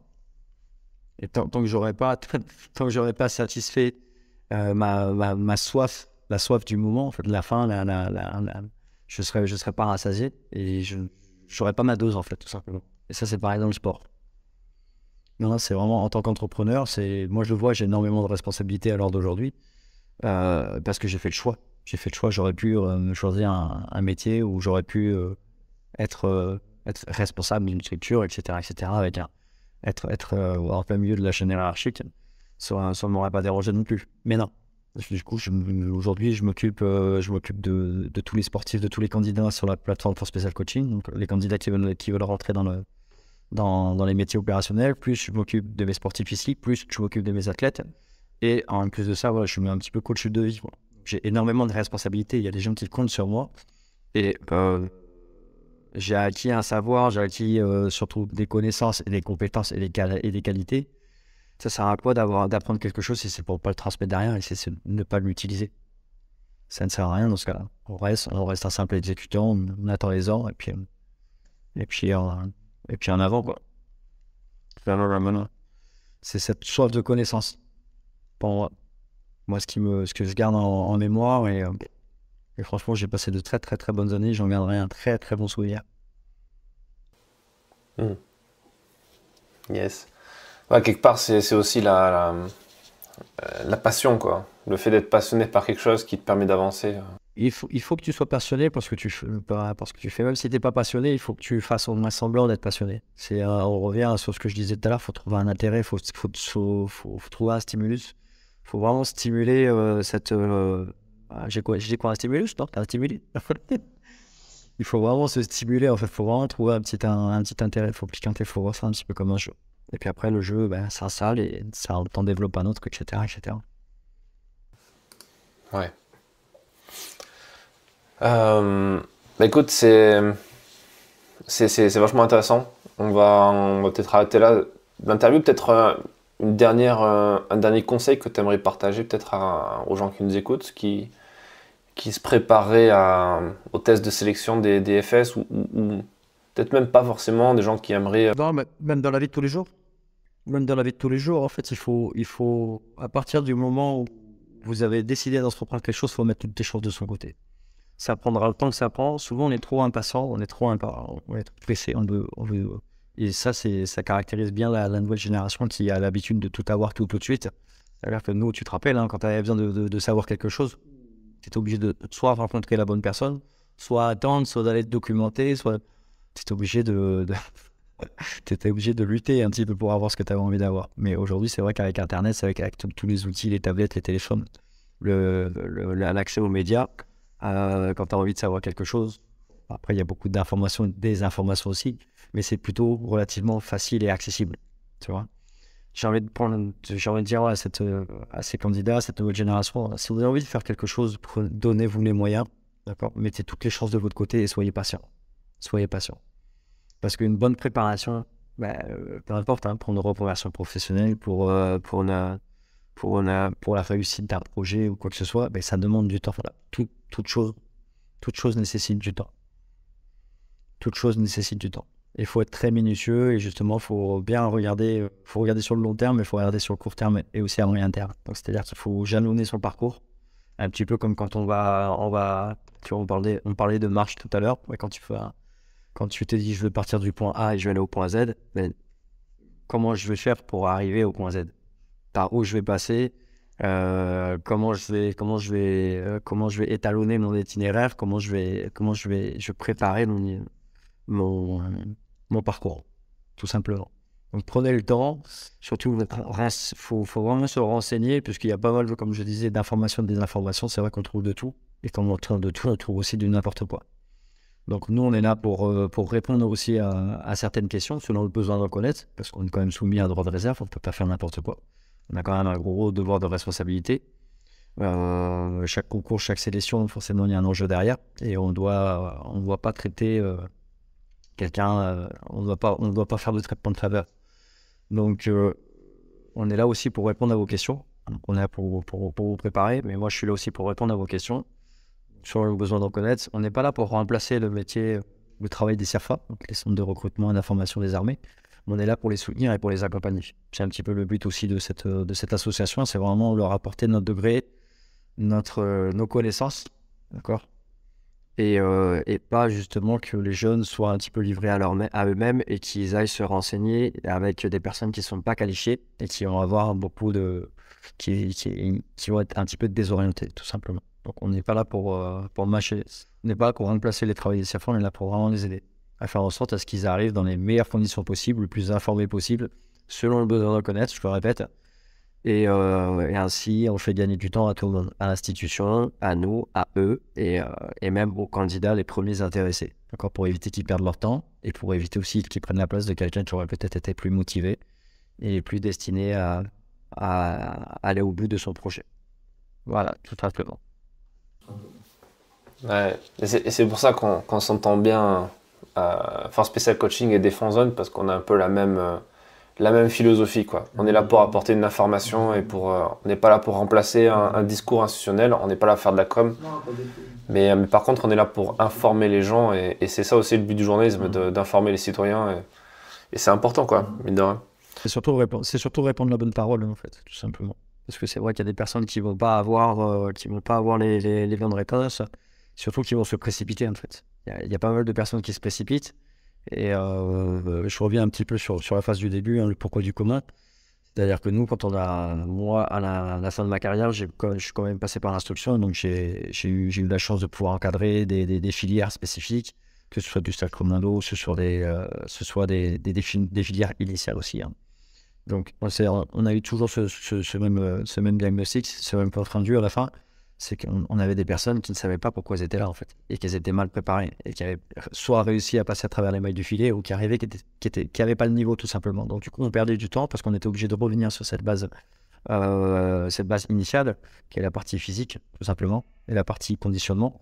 Et tant, que je pas, tant que *laughs* pas satisfait euh, ma, ma, soif, la soif du moment, en fait, la faim, la, je serai, je serai pas rassasié et je n'aurai pas ma dose en fait, tout simplement. Et ça, c'est pareil dans le sport. Non, c'est vraiment en tant qu'entrepreneur, c'est moi je le vois, j'ai énormément de responsabilités à l'heure d'aujourd'hui euh, parce que j'ai fait le choix. J'ai fait le choix, j'aurais pu euh, me choisir un, métier où j'aurais pu euh, être, être, responsable d'une structure, etc., etc., avec un, être, être en plein milieu de la chaîne hiérarchique. Ça ne m'aurait pas dérangé non plus. Mais non. Du coup, aujourd'hui, je m'occupe je m'occupe de, tous les sportifs, de tous les candidats sur la plateforme pour Special Coaching, donc les candidats qui veulent, qui veulent rentrer dans le, dans, les métiers opérationnels, plus je m'occupe de mes sportifs ici, plus je m'occupe de mes athlètes. Et en plus de ça, voilà, je suis un petit peu coach de vie. J'ai énormément de responsabilités. Il y a des gens qui comptent sur moi. Et euh, j'ai acquis un savoir, j'ai acquis euh, surtout des connaissances et des compétences et des, qualités. Ça sert à quoi d'apprendre quelque chose si c'est pour pas le transmettre derrière et c'est ne pas l'utiliser Ça ne sert à rien dans ce cas-là. On reste, un simple exécutant, on attend les ordres et puis, euh, et puis on, et puis en avant, quoi. Hein. C'est cette soif de connaissance. Pour moi, ce, qui me, ce que je garde en, mémoire, euh, et, franchement, j'ai passé de très très très bonnes années, j'en garderai un très très bon souvenir. Hmm. Yes. quelque part, c'est aussi la, la, euh, la, passion, quoi. Le fait d'être passionné par quelque chose qui te permet d'avancer. Euh il faut, il faut que tu sois passionné parce que tu, parce que tu fais. Même si tu n'es pas passionné, il faut que tu fasses au moins semblant d'être passionné. C'est, euh, on revient sur ce que je disais tout à l'heure, il faut trouver un intérêt, il faut, faut, faut, trouver un stimulus. Il faut vraiment stimuler euh, cette... Euh, ah, j'ai quoi, j'ai quoi un stimulus Non, un stimulé. *laughs* il faut vraiment se stimuler, en fait, il faut vraiment trouver un petit, un, petit intérêt, il faut piquer il faut voir ça un petit peu comme un jeu. Et puis après, le jeu, ben, ça sale et ça t'en développe un autre, etc. etc. Ouais euh, bah, écoute, c'est, c'est, vachement intéressant. On va, on va peut-être arrêter là l'interview. Peut-être euh, une dernière, euh, un dernier conseil que tu aimerais partager peut-être aux gens qui nous écoutent, qui, qui se préparaient à, au test de sélection des, des FS ou, peut-être même pas forcément des gens qui aimeraient. Euh, non, mais même dans la vie de tous les jours. Même dans la vie de tous les jours, en fait, il faut, il faut à partir du moment où vous avez décidé d'entreprendre quelque chose, il faut mettre toutes les choses de son côté ça prendra le temps que ça prend. Souvent, on est trop impassant, on est trop, on pressé, on veut, Et ça, ça caractérise bien la, nouvelle génération qui a l'habitude de tout avoir tout, tout de suite. C'est-à-dire que nous, tu te rappelles, hein, quand tu avais besoin de, savoir quelque chose, tu étais obligé de soit rencontrer la bonne personne, soit attendre, soit d'aller te documenter, soit tu étais obligé de, *laughs* obligé de lutter un petit peu pour avoir ce que tu avais envie d'avoir. Mais aujourd'hui, c'est vrai qu'avec Internet, avec, avec tous les outils, les tablettes, les téléphones, l'accès le, aux médias, euh, quand tu as envie de savoir quelque chose. Après, il y a beaucoup d'informations et informations informations aussi, mais c'est plutôt relativement facile et accessible. Tu vois j'ai envie de prendre, dire à, cette, à ces candidats, à cette nouvelle génération, si vous avez envie de faire quelque chose, donnez-vous les moyens, d'accord Mettez toutes les chances de votre côté et soyez patient. Soyez patient. Parce qu'une bonne préparation, ben, euh, peu importe, hein, pour une reconversion professionnelle, pour, euh, pour une, pour, la, pour la réussite d'un projet ou quoi que ce soit, ben, ça demande du temps. Voilà. choses toute, chose, toute chose nécessite du temps. Toute chose nécessite du temps. Il faut être très minutieux et justement, il faut bien regarder. faut regarder sur le long terme, mais il faut regarder sur le court terme et aussi à moyen terme. Donc, c'est-à-dire qu'il faut jalonner son parcours, un petit peu comme quand on va. On va tu on, parlait, on parlait de marche tout à l'heure. quand tu fais quand tu t'es dit je veux partir du point A et je vais aller au point Z, mais ben, comment je vais faire pour arriver au point Z par où je vais passer, euh, comment je vais, comment je vais, euh, comment je vais étalonner mon itinéraire, comment je vais, comment je vais, je préparer mon, mon, parcours, tout simplement. Donc prenez le temps, surtout il faut, faut, vraiment se renseigner puisqu'il y a pas mal, comme je disais, d'informations, des informations. C'est vrai qu'on trouve de tout et quand on trouve de tout, on trouve aussi du n'importe quoi. Donc nous, on est là pour, euh, pour répondre aussi à, à, certaines questions selon le besoin de reconnaître, parce qu'on est quand même soumis à un droit de réserve, on ne peut pas faire n'importe quoi on a quand même un gros devoir de responsabilité. Euh, chaque concours, chaque sélection, forcément, il y a un enjeu derrière. Et on doit, doit pas traiter euh, quelqu'un, euh, on ne doit pas faire de traitement de faveur. Donc, on est là aussi pour répondre à vos questions. on est là pour, vous préparer, mais moi, je suis là aussi pour répondre à vos questions sur le besoin de reconnaître, On n'est pas là pour remplacer le métier, le travail des CERFA, les centres de recrutement et d'information des armées on est là pour les soutenir et pour les accompagner. C'est un petit peu le but aussi de cette, euh, de cette association, c'est vraiment leur apporter notre degré, notre, euh, nos connaissances, d'accord euh, et, pas justement que les jeunes soient un petit peu livrés à, à eux-mêmes et qu'ils aillent se renseigner avec des personnes qui ne sont pas qualifiées et qui vont avoir beaucoup de. qui, vont être un petit peu désorientées, tout simplement. Donc on n'est pas là pour, pour mâcher, on n'est pas là pour remplacer les travailleurs de on est là pour vraiment les aider à faire en sorte à ce qu'ils arrivent dans les meilleures conditions possibles, le plus informés possible, selon le besoin de connaître, je le répète. Et, euh, ainsi, on fait gagner du temps à tout le monde, à l'institution, à nous, à eux, et, euh, même aux candidats les premiers intéressés. D'accord Pour éviter qu'ils perdent leur temps et pour éviter aussi qu'ils prennent la place de quelqu'un qui aurait peut-être été plus motivé et plus destiné à, aller au bout de son projet. Voilà, tout simplement. Ouais, et c'est pour ça qu'on s'entend bien enfin spécial coaching et défense zone parce qu'on a un peu la même euh, la même philosophie quoi. On est là pour mm. apporter une information et pour euh, on n'est pas là pour remplacer un, discours institutionnel, on n'est pas là pour faire de la com. Euh, mais, par contre, on est là pour informer les gens et, c'est ça aussi le but du journalisme mm. d'informer les citoyens et, c'est important quoi, mm. mine de rien. C'est surtout répondre, c'est surtout répondre la bonne parole en fait, tout simplement. Parce que c'est vrai qu'il y a des personnes qui vont pas avoir qui vont pas avoir les les, les réponse surtout qui vont se précipiter en fait il y, a pas mal de personnes qui se précipitent. Et euh, euh, je reviens un petit peu sur, sur la phase du début, hein, le pourquoi du commun. C'est-à-dire que nous, quand on a, moi, à la, fin de ma carrière, je suis quand même passé par l'instruction, donc j'ai eu, eu, la chance de pouvoir encadrer des, des, filières spécifiques, que ce soit du stack commando, ce soit des, euh, ce soit des, des, filières initiales aussi. Hein. Donc, on, a eu toujours ce, même, ce même diagnostic, ce même point de rendu à la fin c'est qu'on avait des personnes qui ne savaient pas pourquoi elles étaient là, en fait, et qu'elles étaient mal préparées, et qui avaient soit réussi à passer à travers les mailles du filet, ou qui arrivaient, qui n'avaient qui étaient, pas le niveau, tout simplement. Donc, du coup, on perdait du temps parce qu'on était obligé de revenir sur cette base, euh, cette base initiale, qui est la partie physique, tout simplement, et la partie conditionnement.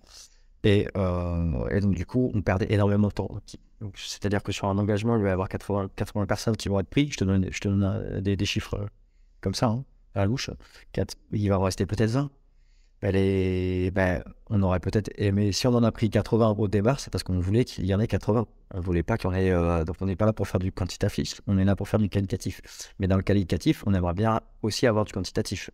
Et, euh, et donc, du coup, on perdait énormément de temps. C'est-à-dire que sur un engagement, il va y avoir 80, 80 personnes qui vont être prises. Je te donne, je te donne des, chiffres euh, comme ça, hein, à la louche. 4, il va en rester peut-être 20 ben, ben, on aurait peut-être aimé, si on en a pris 80 au départ, c'est parce qu'on voulait qu'il y en ait 80. On ne voulait pas qu'on euh, donc on n'est pas là pour faire du quantitatif, on est là pour faire du qualitatif. Mais dans le qualitatif, on aimerait bien aussi avoir du quantitatif.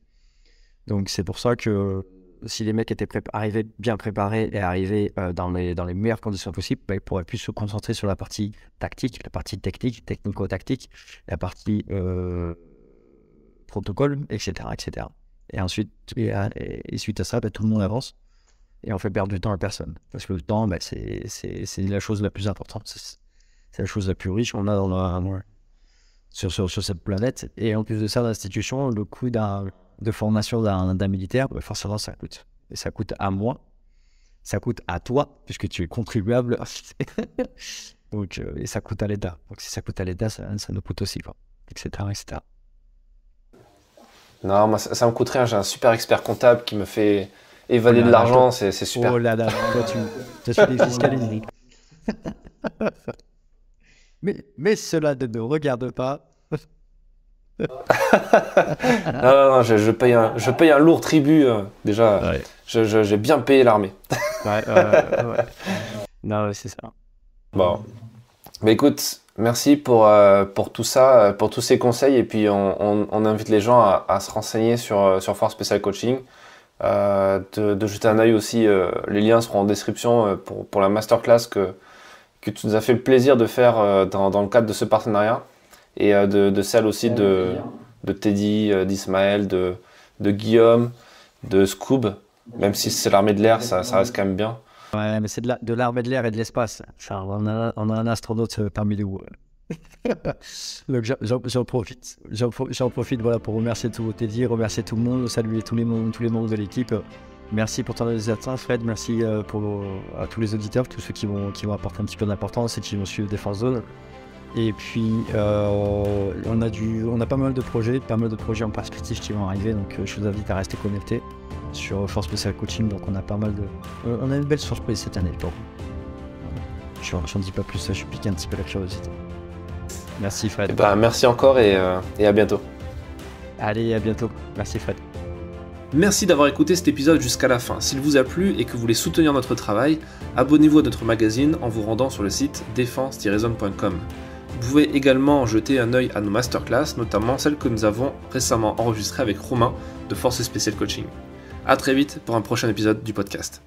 Donc c'est pour ça que si les mecs étaient arrivés bien préparés et arrivés euh, dans, les, meilleures conditions possibles, ben, ils pourraient plus se concentrer sur la partie tactique, la partie technique, technico-tactique, la partie euh, protocole, etc. etc. Et ensuite, et, suite à ça, ben, tout le monde avance et on fait perdre du temps à personne. Parce que le temps, ben, c'est, c'est, c'est la chose la plus importante. C'est, la chose la plus riche qu'on a dans sur, sur, cette planète. Et en plus de ça, l'institution, le coût d'un, de formation d'un, militaire, ben, forcément, ça coûte. Et ça coûte à moi, ça coûte à toi, puisque tu es contribuable. *laughs* Euh, et ça coûte à l'État. Donc si ça coûte à l'État, ça, nous coûte aussi, quoi. etc. etc. Non, ça, me coûte rien. J'ai un super expert comptable qui me fait évaluer de l'argent. C'est super. Oh là là, toi, tu, tu suis défiscalisé. *laughs* mais, mais cela ne nous regarde pas. *laughs* non, non, je, paye un, je paye un lourd tribut. Euh, déjà, j'ai bien payé l'armée. *laughs* ouais. Non, c'est ça. Bon. Mais écoute, Merci pour, euh, pour tout ça, euh, pour tous ces conseils. Et puis, on, invite les gens à, se renseigner sur, euh, sur Force Special Coaching, de, jeter un œil aussi. les liens seront en description pour, pour, la masterclass que, que tu nous as fait le plaisir de faire dans, dans, le cadre de ce partenariat. Et de, de, celle aussi de, de Teddy, d'Ismaël, de, de Guillaume, de Scoob. Même si c'est l'armée de l'air, ça, ça reste quand même bien. Ouais, mais c'est de l'armée de l'air et de l'espace. On a, un astronaute euh, parmi nous. *laughs* Donc j'en profite. J'en profite voilà, pour remercier tout dédiés, remercier tout le monde, saluer tous les, tous les membres de l'équipe. Merci pour ton attention Fred. Merci euh, euh, à tous les auditeurs, tous ceux qui vont, qui vont apporter un petit peu d'importance et qui vont suivre Défense Zone. Et puis, on, a on a pas mal de projets, pas mal de projets en perspective qui vont arriver. Donc, je vous invite à rester connectés sur Force Spécial Coaching, donc on a pas mal de. On a une belle surprise cette année Bon, Je n'en dis pas plus, je piqué un petit peu la curiosité. Merci Fred. Bah, merci encore et, euh, et à bientôt. Allez, à bientôt. Merci Fred. Merci d'avoir écouté cet épisode jusqu'à la fin. S'il vous a plu et que vous voulez soutenir notre travail, abonnez-vous à notre magazine en vous rendant sur le site défense-zone.com. Vous pouvez également jeter un œil à nos masterclass, notamment celles que nous avons récemment enregistrées avec Romain de Force Special Coaching. A très vite pour un prochain épisode du podcast.